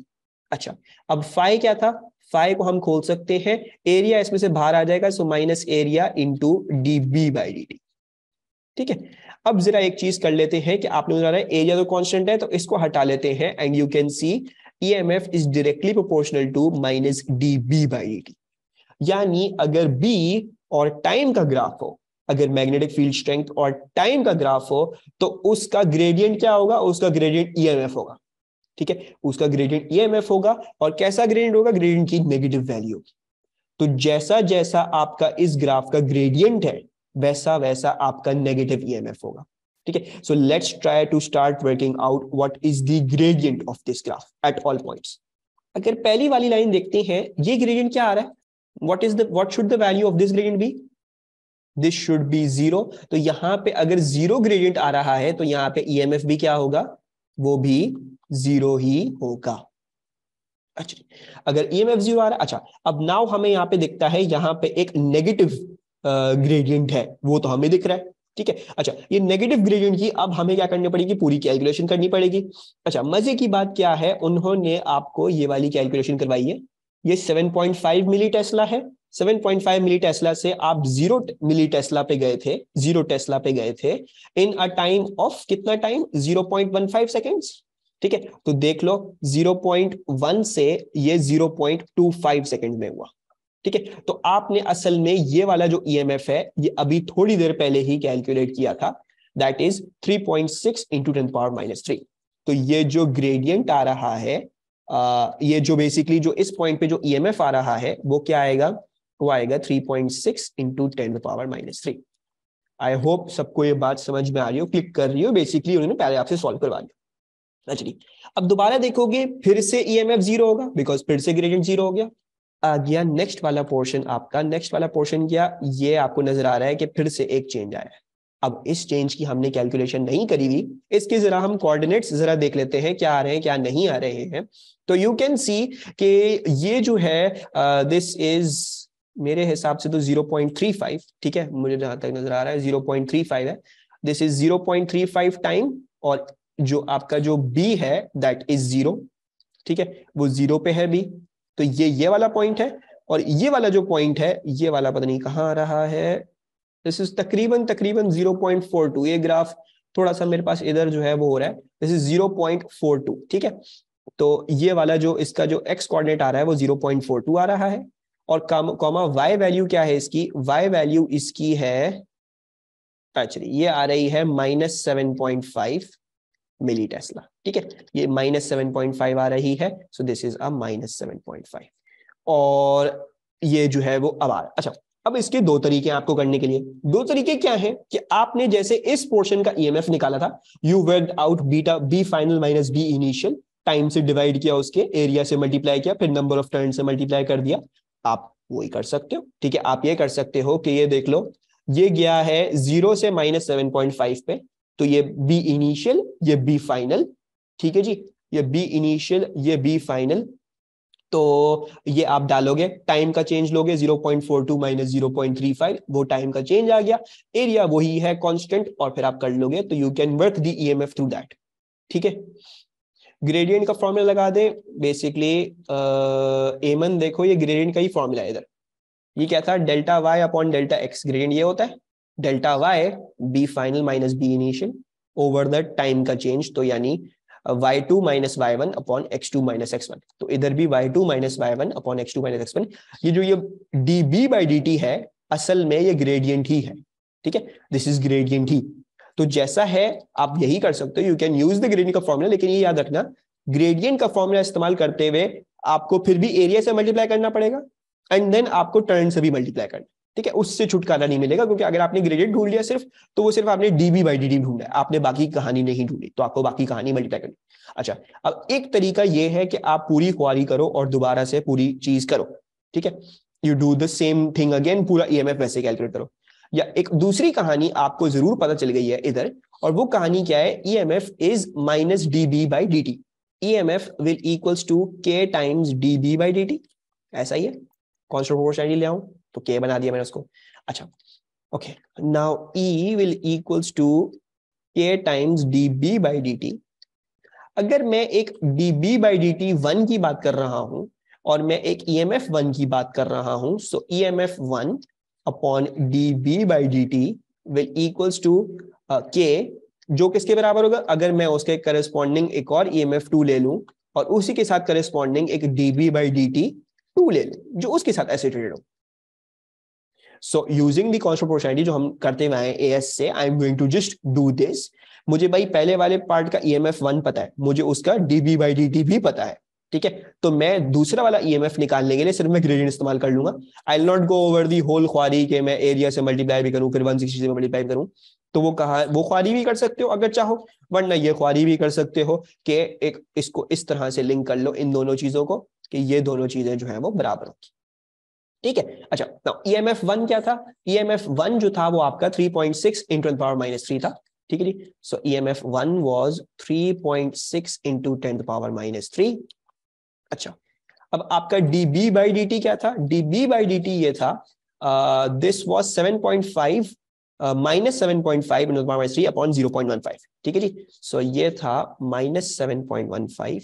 अच्छा अब फाइव क्या था फाइव को हम खोल सकते हैं एरिया इसमें से बाहर आ जाएगा so minus area into D B by D T ठीक है अब जरा एक चीज कर लेते हैं कि आपने बता रहा है एरिया तो कॉन्स्टेंट है तो इसको हटा लेते हैं and you can see E M F is directly proportional to minus D B by D T यानी अगर बी और टाइम का ग्राफ हो अगर मैग्नेटिक फील्ड स्ट्रेंथ और टाइम का ग्राफ हो तो उसका ग्रेडियंट क्या होगा उसका ग्रेडियंट ईएमएफ e होगा ठीक है उसका ग्रेडियंट ईएमएफ e होगा और कैसा ग्रेडियंट होगा ग्रेडियंट की नेगेटिव वैल्यू होगी तो जैसा जैसा आपका इस ग्राफ का ग्रेडियंट है वैसा वैसा आपका नेगेटिव ईएमएफ e होगा ठीक है so let's try to start working out what is the gradient of this graph at all points अगर पहली वाली लाइन देखते हैं ये ग्रेडियंट क्या आ रहा है what is the what should the value of this gradient be this should be zero तो यहां पे अगर जीरो ग्रेडियंट आ रहा है तो यहां पे ईएमएफ e भी क्या होगा वो भी जीरो ही होगा अच्छा अगर ई एम एफ जीरो आ रहा है अच्छा अब नाव हमें यहाँ पे दिखता है यहाँ पे एक नेगेटिव ग्रेडियंट है वो तो हमें दिख रहा है ठीक है अच्छा ये नेगेटिव ग्रेडियंट की अब हमें क्या करनी पड़ेगी पूरी कैलकुलेशन करनी पड़ेगी अच्छा मजे की बात क्या है उन्होंने आपको ये वाली कैलकुलेशन करवाई है ये seven point five milli tesla है 7.5 मिली टेस्ला से आप जीरो मिली टेस्ला पे गए थे जीरो टेस्ला पे गए थे इन अ टाइम ऑफ कितना टाइम 0.15 सेकंड्स ठीक है तो देख लो 0.1 से ये 0.25 सेकेंड में हुआ ठीक है तो आपने असल में ये वाला जो ईएमएफ e है ये अभी थोड़ी देर पहले ही कैलकुलेट किया था that is 3.6 point six into ten power minus three तो ये जो ग्रेडियंट आ रहा है आ, ये जो बेसिकली जो इस पॉइंट पे जो ईएमएफ e आ रहा है वो क्या आएगा वो आएगा 3.6 point six into ten power minus three I hope सबको ये बात समझ में आ रही हो क्लिक कर रही हो बेसिकली उन्होंने पहले आपसे सॉल्व करवा लिया एक्चुअली अब दोबारा देखोगे फिर से ई एम एफ जीरो होगा बिकॉज फिर से ग्रेडियंट जीरो हो गया आ गया नेक्स्ट वाला पोर्शन आपका नेक्स्ट वाला पोर्शन क्या ये आपको नजर आ रहा है कि फिर से एक चेंज आया है अब इस चेंज की हमने कैलकुलेशन नहीं करी हुई इसके जरा हम कोऑर्डिनेट्स जरा देख लेते हैं क्या आ रहे हैं क्या नहीं आ रहे हैं तो यू कैन सी कि ये जो है दिस इज मेरे हिसाब से तो 0.35 ठीक है मुझे जहां तक नजर आ रहा है 0.35 है दिस इज 0.35 टाइम और जो आपका जो बी है दैट इज जीरो ठीक है वो जीरो पे है बी तो ये ये वाला पॉइंट है और ये वाला जो पॉइंट है ये वाला पता नहीं कहाँ आ रहा है दिस इज तकरीबन तकरीबन 0.42 ये ग्राफ थोड़ा सा मेरे पास इधर जो है वो हो रहा है दिस इज 0.42 ठीक है तो ये वाला जो इसका जो एक्स कोऑर्डिनेट आ रहा है वो 0.42 आ रहा है और कॉमा वाई वैल्यू क्या है इसकी वाई वैल्यू इसकी है एक्चुअली ये आ रही है minus seven point five milli tesla ठीक है ये माइनस सेवन पॉइंट फाइव आ रही है so this is a minus seven point five और ये जो है वो अब आ रहा अच्छा अब इसके दो तरीके आपको करने के लिए दो तरीके क्या हैं कि आपने जैसे इस पोर्शन का ईएमएफ e निकाला था यू वेड out beta B final minus B initial time से डिवाइड किया उसके एरिया से मल्टीप्लाई किया फिर नंबर ऑफ टर्न से मल्टीप्लाई कर दिया आप वही कर सकते हो ठीक है आप ये कर सकते हो कि ये देख लो ये गया है जीरो से माइनस सेवन पॉइंट फाइव पे तो ये बी इनिशियल ये बी फाइनल ठीक है जी ये बी इनिशियल ये बी फाइनल तो ये आप डालोगे टाइम का चेंज लोगे 0.42 माइनस फाइव वो टाइम का चेंज आ गया एरिया वही है कांस्टेंट और फिर आप कर लोगे तो you can work the EMF e through that ठीक है ग्रेडियंट का फॉर्मूला लगा दें बेसिकली एमन देखो ये ग्रेडियंट का ही फॉर्मूला इधर ये क्या था delta Y upon delta X gradient ये होता है delta Y B final minus B initial over the time का चेंज तो यानी Y two minus Y one upon X two minus X one तो इधर भी Y two minus Y one upon X two minus X one ये जो ये D B by D T है असल में ये ग्रेडियंट ही है ठीक है दिस इज ग्रेडियंट ही तो जैसा है आप यही कर सकते हो you can use the gradient का फॉर्मूला लेकिन ये याद रखना ग्रेडियंट का फॉर्मूला इस्तेमाल करते हुए आपको फिर भी एरिया से मल्टीप्लाई करना पड़ेगा एंड देन आपको टर्न से भी मल्टीप्लाई करना ठीक है उससे छुटकारा नहीं मिलेगा क्योंकि अगर आपने ग्रेडियंट ढूंढ लिया सिर्फ तो वो सिर्फ आपने डीबी बाई डी ढूंढा है आपने बाकी कहानी नहीं ढूंढी तो आपको बाकी कहानी मल्टीप्लाई करनी अच्छा अब एक तरीका ये है कि आप पूरी क्वारी करो और दोबारा से पूरी चीज करो ठीक है you do the same thing again पूरा ई वैसे कैलकुलेट करो या एक दूसरी कहानी आपको जरूर पता चल गई है इधर और वो कहानी क्या है E M F is minus D B by D T E M F will equal to K times D B by D T ऐसा ही है कॉन्स्टेंट ले आऊं तो के बना दिया मैंने उसको अच्छा okay now E will equals to K times D B by D T अगर मैं एक D B by D T one की बात कर रहा हूं और मैं एक ई एम एफ वन की बात कर रहा हूं so E M F one upon D V by D T will equals to K जो किसके बराबर होगा अगर मैं उसके करेस्पॉन्डिंग एक और ई एम एफ टू ले लू और उसी के साथ करेस्पॉन्डिंग एक D V by D T two ले लूं जो उसके साथ एसिटेटेड हो सो यूजिंग दी कॉन्स्ट्रोपोर्शनलिटी जो हम करते हुए ए एस से I am going to just do this मुझे भाई पहले वाले पार्ट का ई एम एफ वन पता है मुझे उसका D B by D T भी पता है ठीक है तो मैं दूसरा वाला ई e निकालने के लिए सिर्फ मैं ग्रेडियंट इस्तेमाल कर लूंगा I will not go over the whole ख्वारी के मैं एरिया से मल्टीप्लाई भी करूं फिर वन सिक्सटी से मल्टीप्लाई करूं तो वो कहा वो ख्वारी भी कर सकते हो अगर चाहो वरना ये ख्वारी भी कर सकते हो कि एक इसको इस तरह से लिंक कर लो इन दोनों चीजों को कि ये दोनों चीजें जो है वो बराबर होगी ठीक है अच्छा ना ई एम वन क्या था ई एम वन जो था वो आपका three point six into power minus three था ठीक है जी so E M F one was three point six into tenth power minus three अच्छा अब आपका D B by D T क्या था D B by D T ये था this was seven point five minus seven point five minus three upon zero point one five ठीक है जी सो so, ये था minus seven point one five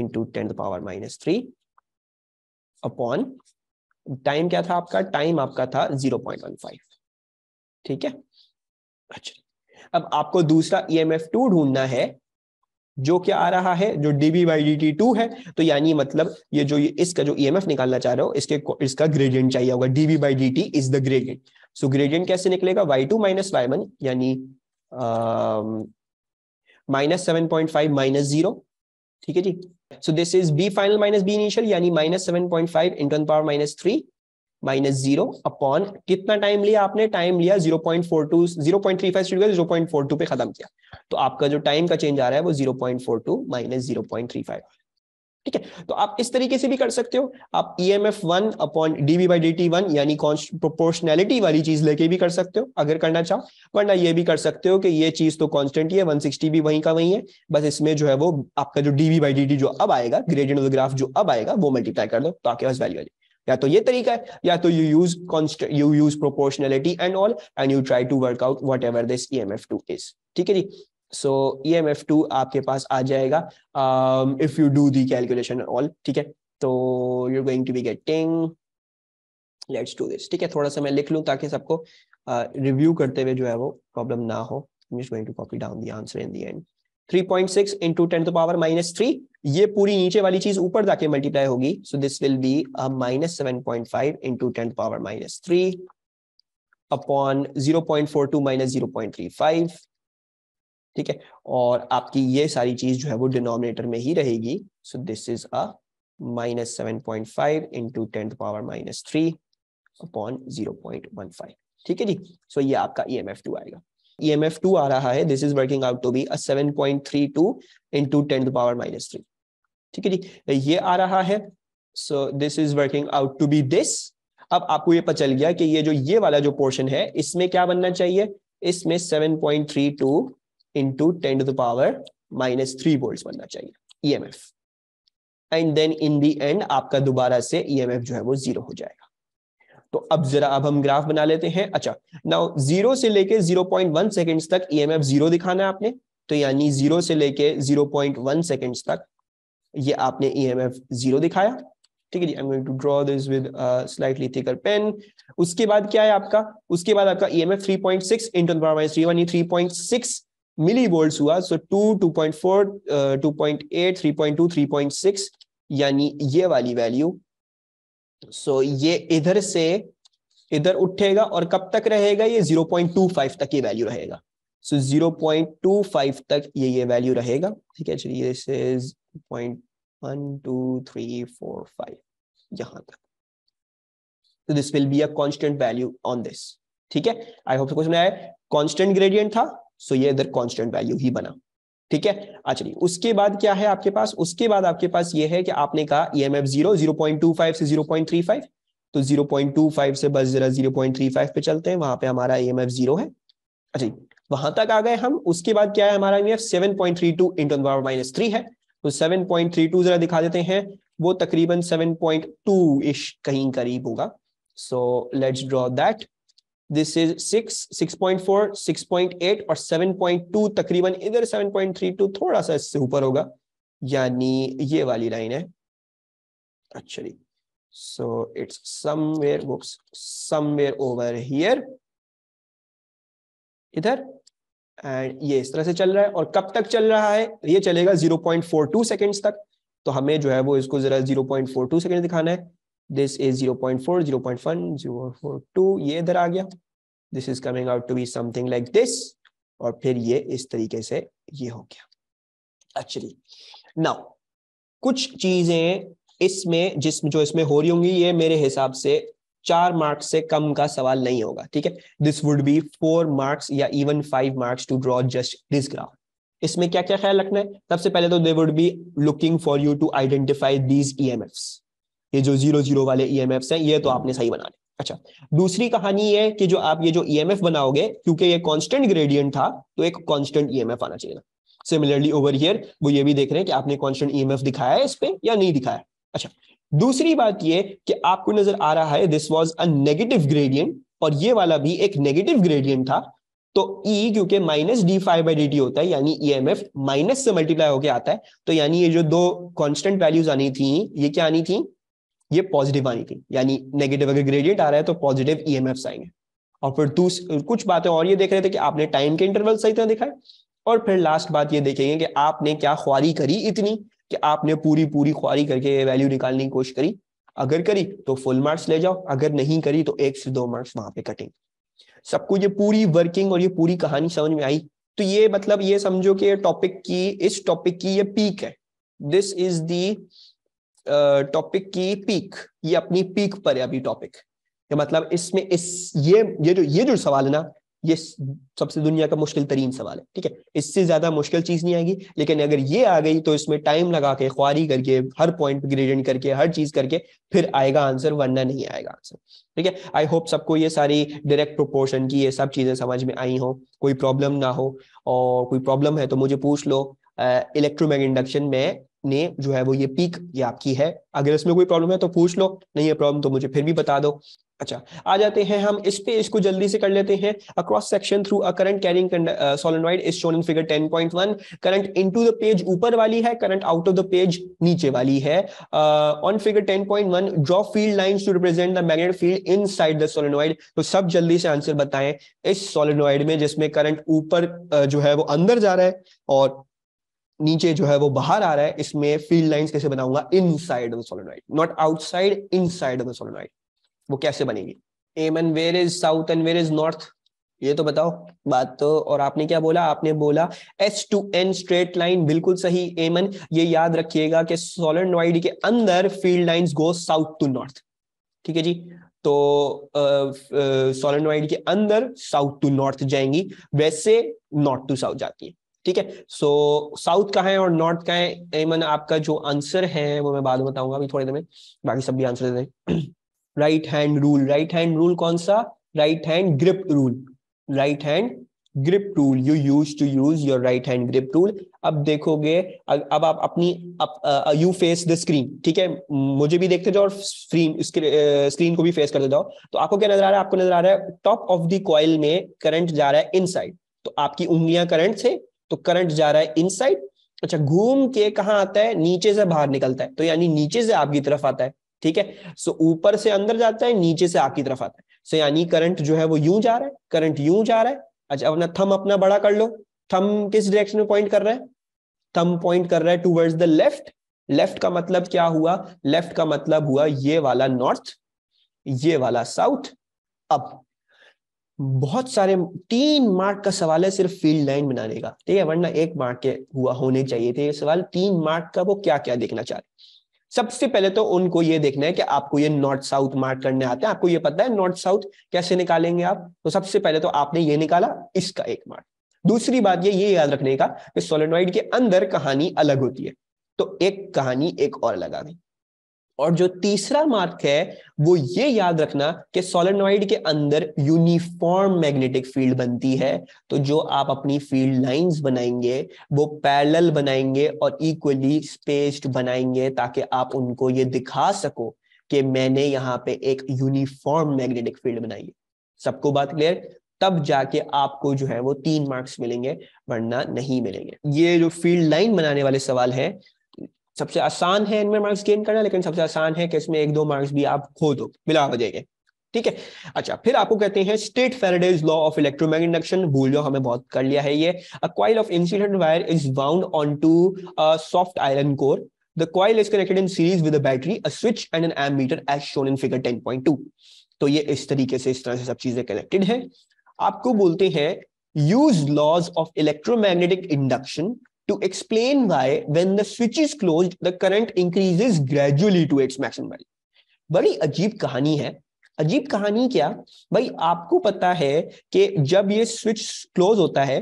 into ten the power minus three upon time क्या था आपका टाइम आपका था जीरो पॉइंट वन फाइव ठीक है अच्छा अब आपको दूसरा ई एम एफ टू ढूंढना है जो क्या आ रहा है जो DB by D T two है तो यानी मतलब ये जो ये इसका जो ईएमएफ निकालना चाह रहे हो इसके इसका ग्रेडियंट चाहिए होगा DB by D T is the gradient so gradient कैसे निकलेगा Y two minus Y one यानी minus seven point five minus zero ठीक है जी so this is B final minus B initial यानी minus seven point five into ten power minus three minus zero upon कितना time लिया आपने time लिया zero point four two zero point three five studio zero point four two पे खत्म किया तो आपका जो टाइम का चेंज आ रहा है वो zero point four two minus zero point three five ठीक है तो आप इस तरीके से भी कर सकते हो आप E M F one upon DB by D T one यानी प्रोपोर्शनैलिटी वाली चीज लेके भी कर सकते हो अगर करना चाहो वरना ये भी कर सकते हो कि ये चीज तो कॉन्स्टेंट ही है 160 भी वहीं का वहीं है बस इसमें जो है वो आपका जो डीबी बाई डी टी जो अब आएगा ग्रेडियंट ऑफ द ग्राफ जो अब आएगा वो मल्टीप्लाई कर दो तो आपके पास वैल्यू आ जाए या तो ये तरीका है या तो you use you use proportionality and all and you try to work out whatever this E M F two is ठीक है जी so E M F two आपके पास आ जाएगा if you do the calculation all ठीक है तो you're going to be getting let's do this ठीक है थोड़ा सा मैं लिख लूँ ताकि सबको रिव्यू uh, करते हुए जो है वो प्रॉब्लम ना हो I'm just going to copy down the answer in the end. Three point six into ten two power minus three ये पूरी नीचे वाली चीज ऊपर जाके मल्टीप्लाई होगी so this will be a minus seven point five into ten power minus three upon zero point four two minus zero point three five ठीक है और आपकी ये सारी चीज जो है वो डिनोमिनेटर में ही रहेगी so this is a minus seven point five into ten power minus three upon zero point one five ठीक है जी सो so ये आपका ई एम एफ टू आएगा EMF two आ रहा है this is working out to be seven point into two to the power minus three ठीक है जी ये आ रहा है so this is working out to be this अब आपको ये पता चल गया कि ये जो ये वाला जो portion है इसमें क्या बनना चाहिए इसमें 7.32 point three two into ten two power minus बनना चाहिए EMF and then in the end आपका दोबारा से EMF जो है वो zero हो जाएगा तो अब जरा अब हम ग्राफ बना लेते हैं अच्छा नाउ जीरो से लेके जीरो पॉइंट वन सेकेंड तक ई एम एफ जीरो दिखाना है आपने तो यानी जीरो से लेके जीरो पॉइंट वन सेकेंड तक ये आपने ई एम एफ जीरो दिखाया ठीक है जी I am going to draw this with slightly thicker pen उसके बाद क्या है आपका उसके बाद आपका E M F three point six into ten power minus three यानी three point six milli volt हुआ so two two point four two point eight three point two three point six यानी ये वाली वैल्यू सो so, ये इधर से इधर उठेगा और कब तक रहेगा ये 0.25 तक ये वैल्यू रहेगा सो so, 0.25 तक ये ये वैल्यू रहेगा ठीक है चलिए this is point one two three four five यहां तक तो this will be a constant value on this ठीक है आई होप क्वेश्चन आया कांस्टेंट ग्रेडियंट था सो so ये इधर कांस्टेंट वैल्यू ही बना ठीक है अच्छा उसके बाद क्या है आपके पास उसके बाद आपके पास ये है कि आपने कहा E M F zero zero point two five से जीरो पॉइंट थ्री फाइव तो जीरो पॉइंट टू फाइव से बस जरा जीरो पॉइंट थ्री फाइव पे चलते हैं वहां पे हमारा ई एम एफ जीरो है अच्छा वहां तक आ गए हम उसके बाद क्या है हमारा E M F seven point three two into power minus three है तो सेवन पॉइंट थ्री टू जरा दिखा देते हैं वो तकरीबन सेवन पॉइंट टू इश कहीं करीब होगा so let's draw that this is six six point four six point eight और सेवन पॉइंट टू तकरीबन इधर सेवन पॉइंट थ्री टू थोड़ा सा इससे ऊपर होगा यानी ये वाली लाइन है अच्छा जी so it's somewhere books somewhere over here इधर एंड ये इस तरह से चल रहा है और कब तक चल रहा है ये चलेगा zero point four two second तक तो हमें जो है वो इसको जरा zero point four two second दिखाना है this is 0.4 0.1 0.42 ये इधर आ गया this is coming out to be something like this और फिर ये इस तरीके से ये हो गया एक्चुअली नाउ कुछ चीजें इसमें जिस जो इसमें हो रही होंगी ये मेरे हिसाब से चार मार्क्स से कम का सवाल नहीं होगा ठीक है this would be four marks या even five marks to draw just this graph इसमें क्या क्या ख्याल रखना है सबसे पहले तो they would be looking for you to identify these E M Fs ये जो जीरो जीरो वाले ई e एम हैं ये तो आपने सही बना लिया अच्छा दूसरी कहानी ये कि जो आप ये जो ई e बनाओगे क्योंकि ये कॉन्स्टेंट ग्रेडियंट था तो एक कॉन्स्टेंट ई e आना चाहिए सिमिलरली ओवर हियर वो ये भी देख रहे हैं कि आपने कॉन्स्टेंट ई दिखाया है इस पर या नहीं दिखाया अच्छा दूसरी बात ये कि आपको नजर आ रहा है this was a negative gradient और ये वाला भी एक नेगेटिव ग्रेडियंट था तो E क्योंकि minus D five by D T होता है यानी ई एम एफ माइनस से मल्टीप्लाई होकर आता है तो यानी ये जो दो कांस्टेंट वैल्यूज आनी थी ये क्या आनी थी ये पॉजिटिव आनी थी यानी नेगेटिव अगर ग्रेडियंट आ रहा है तो पॉजिटिव ई एम आएंगे और फिर दूस कुछ बातें और ये देख रहे थे कि आपने टाइम के इंटरवल सही तरह दिखाए और फिर लास्ट बात ये देखेंगे कि आपने क्या ख्वारी करी इतनी कि आपने पूरी पूरी ख्वारी करके वैल्यू निकालने की कोशिश करी अगर करी तो फुल मार्क्स ले जाओ अगर नहीं करी तो एक से दो मार्क्स वहां पे कटेंगे सबको ये पूरी वर्किंग और ये पूरी कहानी समझ में आई तो ये मतलब ये समझो कि टॉपिक की इस टॉपिक की ये पीक है दिस इज दी टॉपिक की पीक ये अपनी पीक पर है अभी टॉपिक मतलब इसमें इस ये ये जो ये जो सवाल है ना ये सबसे दुनिया का मुश्किल तरीन सवाल है ठीक है इससे ज्यादा मुश्किल चीज नहीं आएगी लेकिन अगर ये आ गई तो इसमें टाइम लगा के ख्वारी करके हर पॉइंट ग्रेडेंट करके हर चीज करके फिर आएगा आंसर वरना नहीं आएगा आंसर ठीक है आई होप सबको ये सारी डायरेक्ट प्रोपोर्शन की ये सब चीजें समझ में आई हो कोई प्रॉब्लम ना हो और कोई प्रॉब्लम है तो मुझे पूछ लो इलेक्ट्रोमैग इंडक्शन में ने जो है वो ये पीक ये आपकी है अगर इसमें कोई प्रॉब्लम है तो पूछ लो नहीं है प्रॉब्लम तो मुझे फिर भी बता दो अच्छा आ जाते हैं हम इस पे इसको जल्दी से कर लेते हैं across section through a current carrying solenoid is shown in figure 10.1 current into the page ऊपर वाली है current out of the page नीचे वाली है on figure 10.1 draw field line to represent the magnet field inside the solenoid तो सब जल्दी से आंसर बताएं इस सोलेनॉइड में जिसमें करंट ऊपर uh, जो है वो अंदर जा रहा है और नीचे जो है वो बाहर आ रहा है इसमें फील्ड लाइंस कैसे बनाऊंगा inside of solenoid not outside inside of solenoid वो कैसे बनेगी M N where is south and where is north ये तो बताओ बात तो और आपने क्या बोला आपने बोला S to N straight line बिल्कुल सही एमन ये याद रखिएगा कि सोलेनॉइड के अंदर field lines go south to north ठीक है जी तो सोलेनॉइड के अंदर साउथ टू नॉर्थ जाएंगी वैसे नॉर्थ टू साउथ जाती है ठीक है सो साउथ का है और नॉर्थ का है एमन आपका जो आंसर है वो मैं बाद में बताऊंगा अभी थोड़ी देर में बाकी सब भी आंसर दे right hand rule right hand rule कौन सा right hand grip rule right hand grip tool you use to use your right hand grip tool अब देखोगे अब आप अपनी यू फेस द स्क्रीन ठीक है मुझे भी देखते जाओ और स्क्रीन स्क्रीन को भी फेस करते जाओ तो आपको क्या नजर आ रहा है आपको नजर आ रहा है टॉप ऑफ द कॉइल में करंट जा रहा है इनसाइड तो आपकी उंगलियां करंट से तो करंट जा रहा है इनसाइड अच्छा घूम के कहा आता है नीचे से बाहर निकलता है तो यानी नीचे से आपकी तरफ आता है ठीक है सो ऊपर से अंदर जाता है नीचे से आपकी तरफ आता है सो यानी करंट जो है वो यूं जा रहा है करंट यूं जा रहा है अच्छा अपना थम अपना बड़ा कर लो थम किस डायरेक्शन में पॉइंट कर रहा है थम पॉइंट कर रहा है टूवर्ड्स द लेफ्ट लेफ्ट का मतलब क्या हुआ लेफ्ट का मतलब हुआ ये वाला नॉर्थ ये वाला साउथ अब बहुत सारे तीन मार्क का सवाल है सिर्फ फील्ड लाइन बनाने का ठीक है वरना एक मार्क के हुआ होने चाहिए थे ये सवाल तीन मार्क का वो क्या क्या देखना चाह रहे सबसे पहले तो उनको ये देखना है कि आपको ये नॉर्थ साउथ मार्क करने आते हैं आपको ये पता है नॉर्थ साउथ कैसे निकालेंगे आप तो सबसे पहले तो आपने ये निकाला इसका एक मार्क दूसरी बात ये ये याद रखने का कि सोलेनॉइड के अंदर कहानी अलग होती है तो एक कहानी एक और लगा गई और जो तीसरा मार्क है वो ये याद रखना कि सोलनॉइड के अंदर यूनिफॉर्म मैग्नेटिक फील्ड बनती है तो जो आप अपनी फील्ड लाइंस बनाएंगे वो पैरेलल बनाएंगे और इक्वली स्पेस्ड बनाएंगे ताकि आप उनको ये दिखा सको कि मैंने यहाँ पे एक यूनिफॉर्म मैग्नेटिक फील्ड बनाई है सबको बात क्लियर तब जाके आपको जो है वो तीन मार्क्स मिलेंगे वरना नहीं मिलेंगे ये जो फील्ड लाइन बनाने वाले सवाल है सबसे आसान है इनमें मार्क्स गेन करना लेकिन सबसे आसान है कि इसमें एक दो मार्क्स भी आप खो दो मिला हो जाएंगे ठीक है अच्छा फिर आपको कहते हैं state Faraday's law of electromagnet induction भूल जाओ हमें बहुत कर लिया है ये a coil of incident wire is bound on to a soft iron core the The coil is connected in series a a battery, a switch and an ammeter as shown in figure 10.2. तो ये इस तरीके से इस तरह से सब चीजें कनेक्टेड है आपको बोलते हैं use laws of electromagnetic induction to explain why when the switch is closed, the current increases gradually to its maximum value. बड़ी अजीब कहानी है अजीब कहानी क्या भाई आपको पता है कि जब ये स्विच क्लोज होता है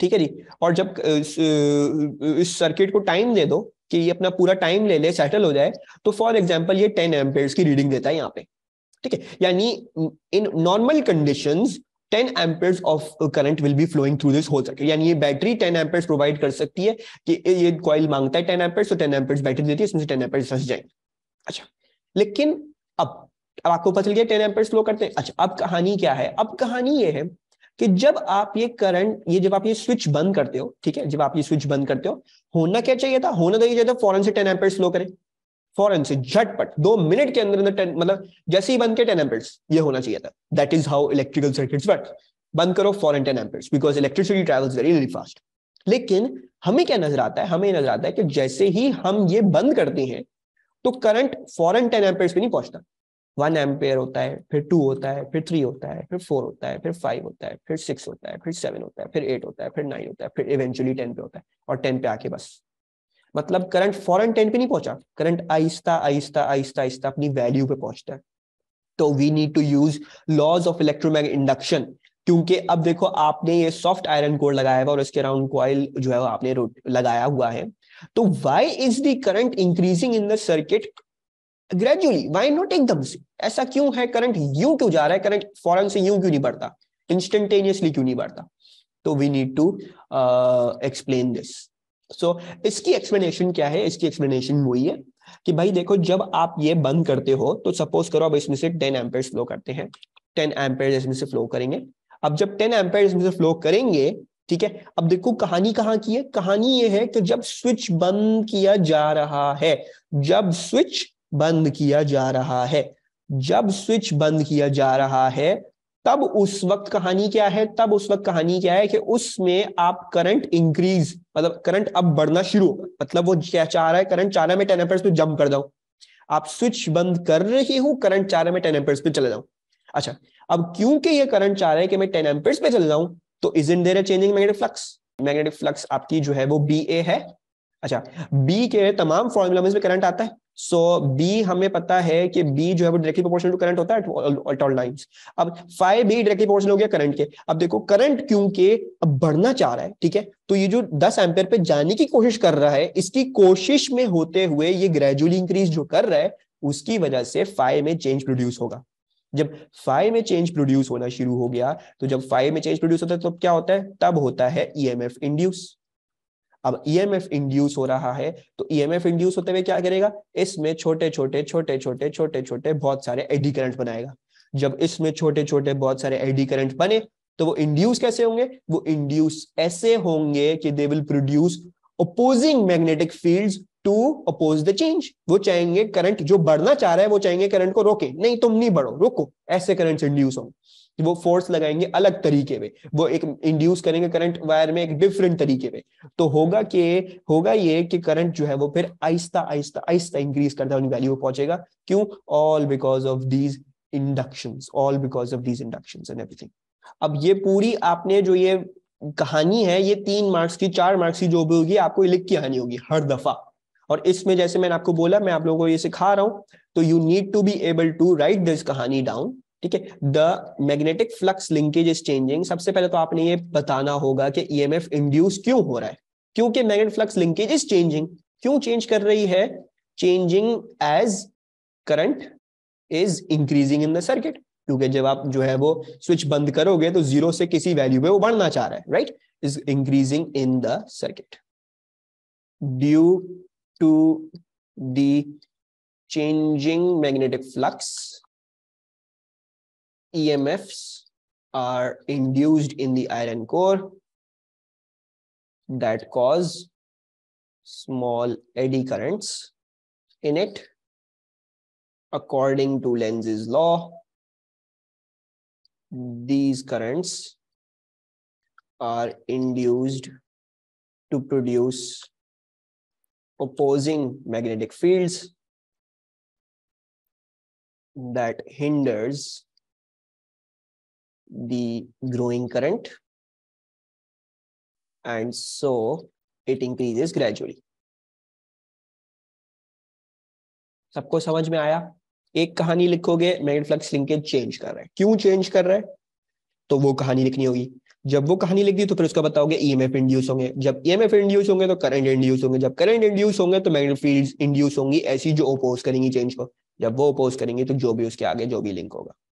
ठीक है जी और जब इस सर्किट को टाइम दे दो कि ये अपना पूरा टाइम ले ले सेटल हो जाए तो फॉर एग्जांपल ये टेन एम्पेयर की रीडिंग देता है यहाँ पे ठीक है यानी in normal conditions ten amperes of current will be flowing through this whole circuit यानी ये बैटरी टेन एम्पेयर्स प्रोवाइड कर सकती है कि ये कॉइल मांगता है टेन एम्पेयर्स तो टेन एम्पेयर्स बैटरी देती है इसमें से टेन एम्पेयर्स फंस जाएंगे अच्छा लेकिन अब अब आपको पता चल गया टेन एम्पेयर्स फ्लो करते हैं अच्छा अब कहानी क्या है अब कहानी ये है कि जब आप ये करंट ये जब आप ये स्विच बंद करते हो ठीक है जब आप ये स्विच बंद करते हो होना क्या चाहिए था होना तो चाहिए था फॉरन से टेन एम्पेयर्स फ्लो करें फॉरन से झटपट दो मिनट के अंदर अंदर मतलब जैसे ही बंद के टेन एम्पल्स ये होना चाहिए था that is how electrical circuit work बंद करो फॉरन ten amperes because electricity travels very very fast लेकिन हमें क्या नजर आता है हमें नजर आता है कि जैसे ही हम ये बंद करते हैं तो करंट फॉरन टेन एम्पल्स पे नहीं पहुंचता वन एम्पेयर होता है फिर टू होता है फिर थ्री होता है फिर फोर होता है फिर फाइव होता है फिर सिक्स होता है फिर सेवन होता है फिर एट होता है फिर नाइन होता है फिर इवेंचुअली टेन पे होता है और टेन पे आके बस मतलब करंट फॉरन टेन पे नहीं पहुंचा करंट आहिस्ता आहिस्ता आहिस्ता आहिस्ता अपनी वैल्यू पे पहुंचता है तो we need to use laws of electromagnet induction क्योंकि अब देखो आपने ये सॉफ्ट आयरन कोर लगाया हुआ और इसके अराउंड कॉइल जो है आपने लगाया हुआ है तो why is the current increasing in the circuit gradually why not एकदम से ऐसा क्यों है करंट यूं क्यों जा रहा है करंट फॉरन से यूं क्यों नहीं बढ़ता इंस्टेंटेनियसली क्यों नहीं बढ़ता तो we need to explain this so so, इसकी एक्सप्लेनेशन क्या है इसकी एक्सप्लेनेशन वही है कि भाई देखो जब आप ये बंद करते हो तो सपोज करो अब इसमें से टेन एम्पेयर फ्लो करते हैं टेन एम्पेयर इसमें से फ्लो करेंगे अब जब टेन एम्पेयर इसमें से फ्लो करेंगे ठीक है अब देखो कहानी कहाँ की है कहानी ये है कि जब स्विच बंद किया जा रहा है जब स्विच बंद किया जा रहा है जब स्विच बंद किया जा रहा है तब उस वक्त कहानी क्या है तब उस वक्त कहानी क्या है कि उसमें आप करंट इंक्रीज मतलब करंट अब बढ़ना शुरू होगा मतलब वो क्या चाह रहा है करंट चाह रहा है मैं टेन एम्पर्स पे जंप कर जाऊं आप स्विच बंद कर रहे हो करंट चाह रहा है मैं टेन एम्पर्स पे चले जाऊं अच्छा अब क्योंकि ये करंट चाह रहा है कि मैं टेन एम्पर्स पे चले जाऊं तो is in there changing magnetic flux magnetic flux आपकी जो है वो बी ए है अच्छा बी के तमाम फॉर्मूला में करंट आता है सो so, बी हमें पता है कि बी जो है वो डायरेक्टली प्रोपोर्शनल टू करंट होता है एट ऑल टाइम्स अब फाइव बी डायरेक्टली प्रोपोर्शनल हो गया करंट के अब देखो करंट क्योंकि अब बढ़ना चाह रहा है ठीक है तो ये जो 10 एम्पेयर पे जाने की कोशिश कर रहा है इसकी कोशिश में होते हुए ये ग्रेजुअली इंक्रीज जो कर रहा है उसकी वजह से फाइव में चेंज प्रोड्यूस होगा जब फाइव में चेंज प्रोड्यूस होना शुरू हो गया तो जब फाइव में चेंज प्रोड्यूस होता है तो क्या होता है तब होता है ई एम एफ इंड्यूस अब ईएमएफ e इंड्यूस हो रहा है तो ई एम एफ इंड्यूस होते हुए क्या करेगा इसमें छोटे छोटे छोटे छोटे छोटे छोटे बहुत सारे एडी करंट बनाएगा जब इसमें छोटे छोटे बहुत सारे एडी करंट बने तो वो इंड्यूस कैसे होंगे वो इंड्यूस ऐसे होंगे कि they will produce opposing magnetic field to oppose the change वो चाहेंगे करंट जो बढ़ना चाह रहा है वो चाहेंगे करंट को रोके नहीं तुम नहीं बढ़ो रोको ऐसे करंट इंड्यूस होंगे वो फोर्स लगाएंगे अलग तरीके में वो एक इंड्यूस करेंगे करंट वायर में एक डिफरेंट तरीके में तो होगा कि होगा ये कि करंट जो है वो फिर आहिस्ता आहिस्ता आहिस्ता इंक्रीज करता है वैल्यू पहुंचेगा क्यों all because of these induction all because of these induction and everything अब ये पूरी आपने जो ये कहानी है ये तीन मार्क्स की चार मार्क्स की जो भी होगी आपको लिख की कहानी होगी हर दफा और इसमें जैसे मैंने आपको बोला मैं आप लोगों को ये सिखा रहा हूं तो you need to be able to write this कहानी डाउन ठीक है the magnetic flux linkage is changing सबसे पहले तो आपने ये बताना होगा कि ई e इंड्यूस क्यों हो रहा है क्योंकि magnet flux linkage is changing क्यों चेंज कर रही है changing as current is increasing in the circuit क्योंकि जब आप जो है वो स्विच बंद करोगे तो जीरो से किसी वैल्यू पे वो बढ़ना चाह रहा है right is increasing in the circuit due to the changing magnetic flux EMFs are induced in the iron core that cause small eddy currents in it according to Lenz's law these currents are induced to produce opposing magnetic fields that hinders the growing current and so it increases gradually सबको समझ में आया एक कहानी लिखोगे magnet flux linkage change कर रहा है क्यों चेंज कर रहा है तो वो कहानी लिखनी होगी जब वो कहानी लिख दी तो फिर उसका बताओगे ईएमएफ e इंड्यूस होंगे जब ईएमएफ e इंड्यूस होंगे तो करंट इंड्यूस होंगे जब करंट इंड्यूस होंगे तो मैग्नेटिक फील्ड्स इंड्यूस होंगी ऐसी जो अपोज करेंगी चेंज को जब वो अपोज करेंगे तो जो भी उसके आगे जो भी लिंक होगा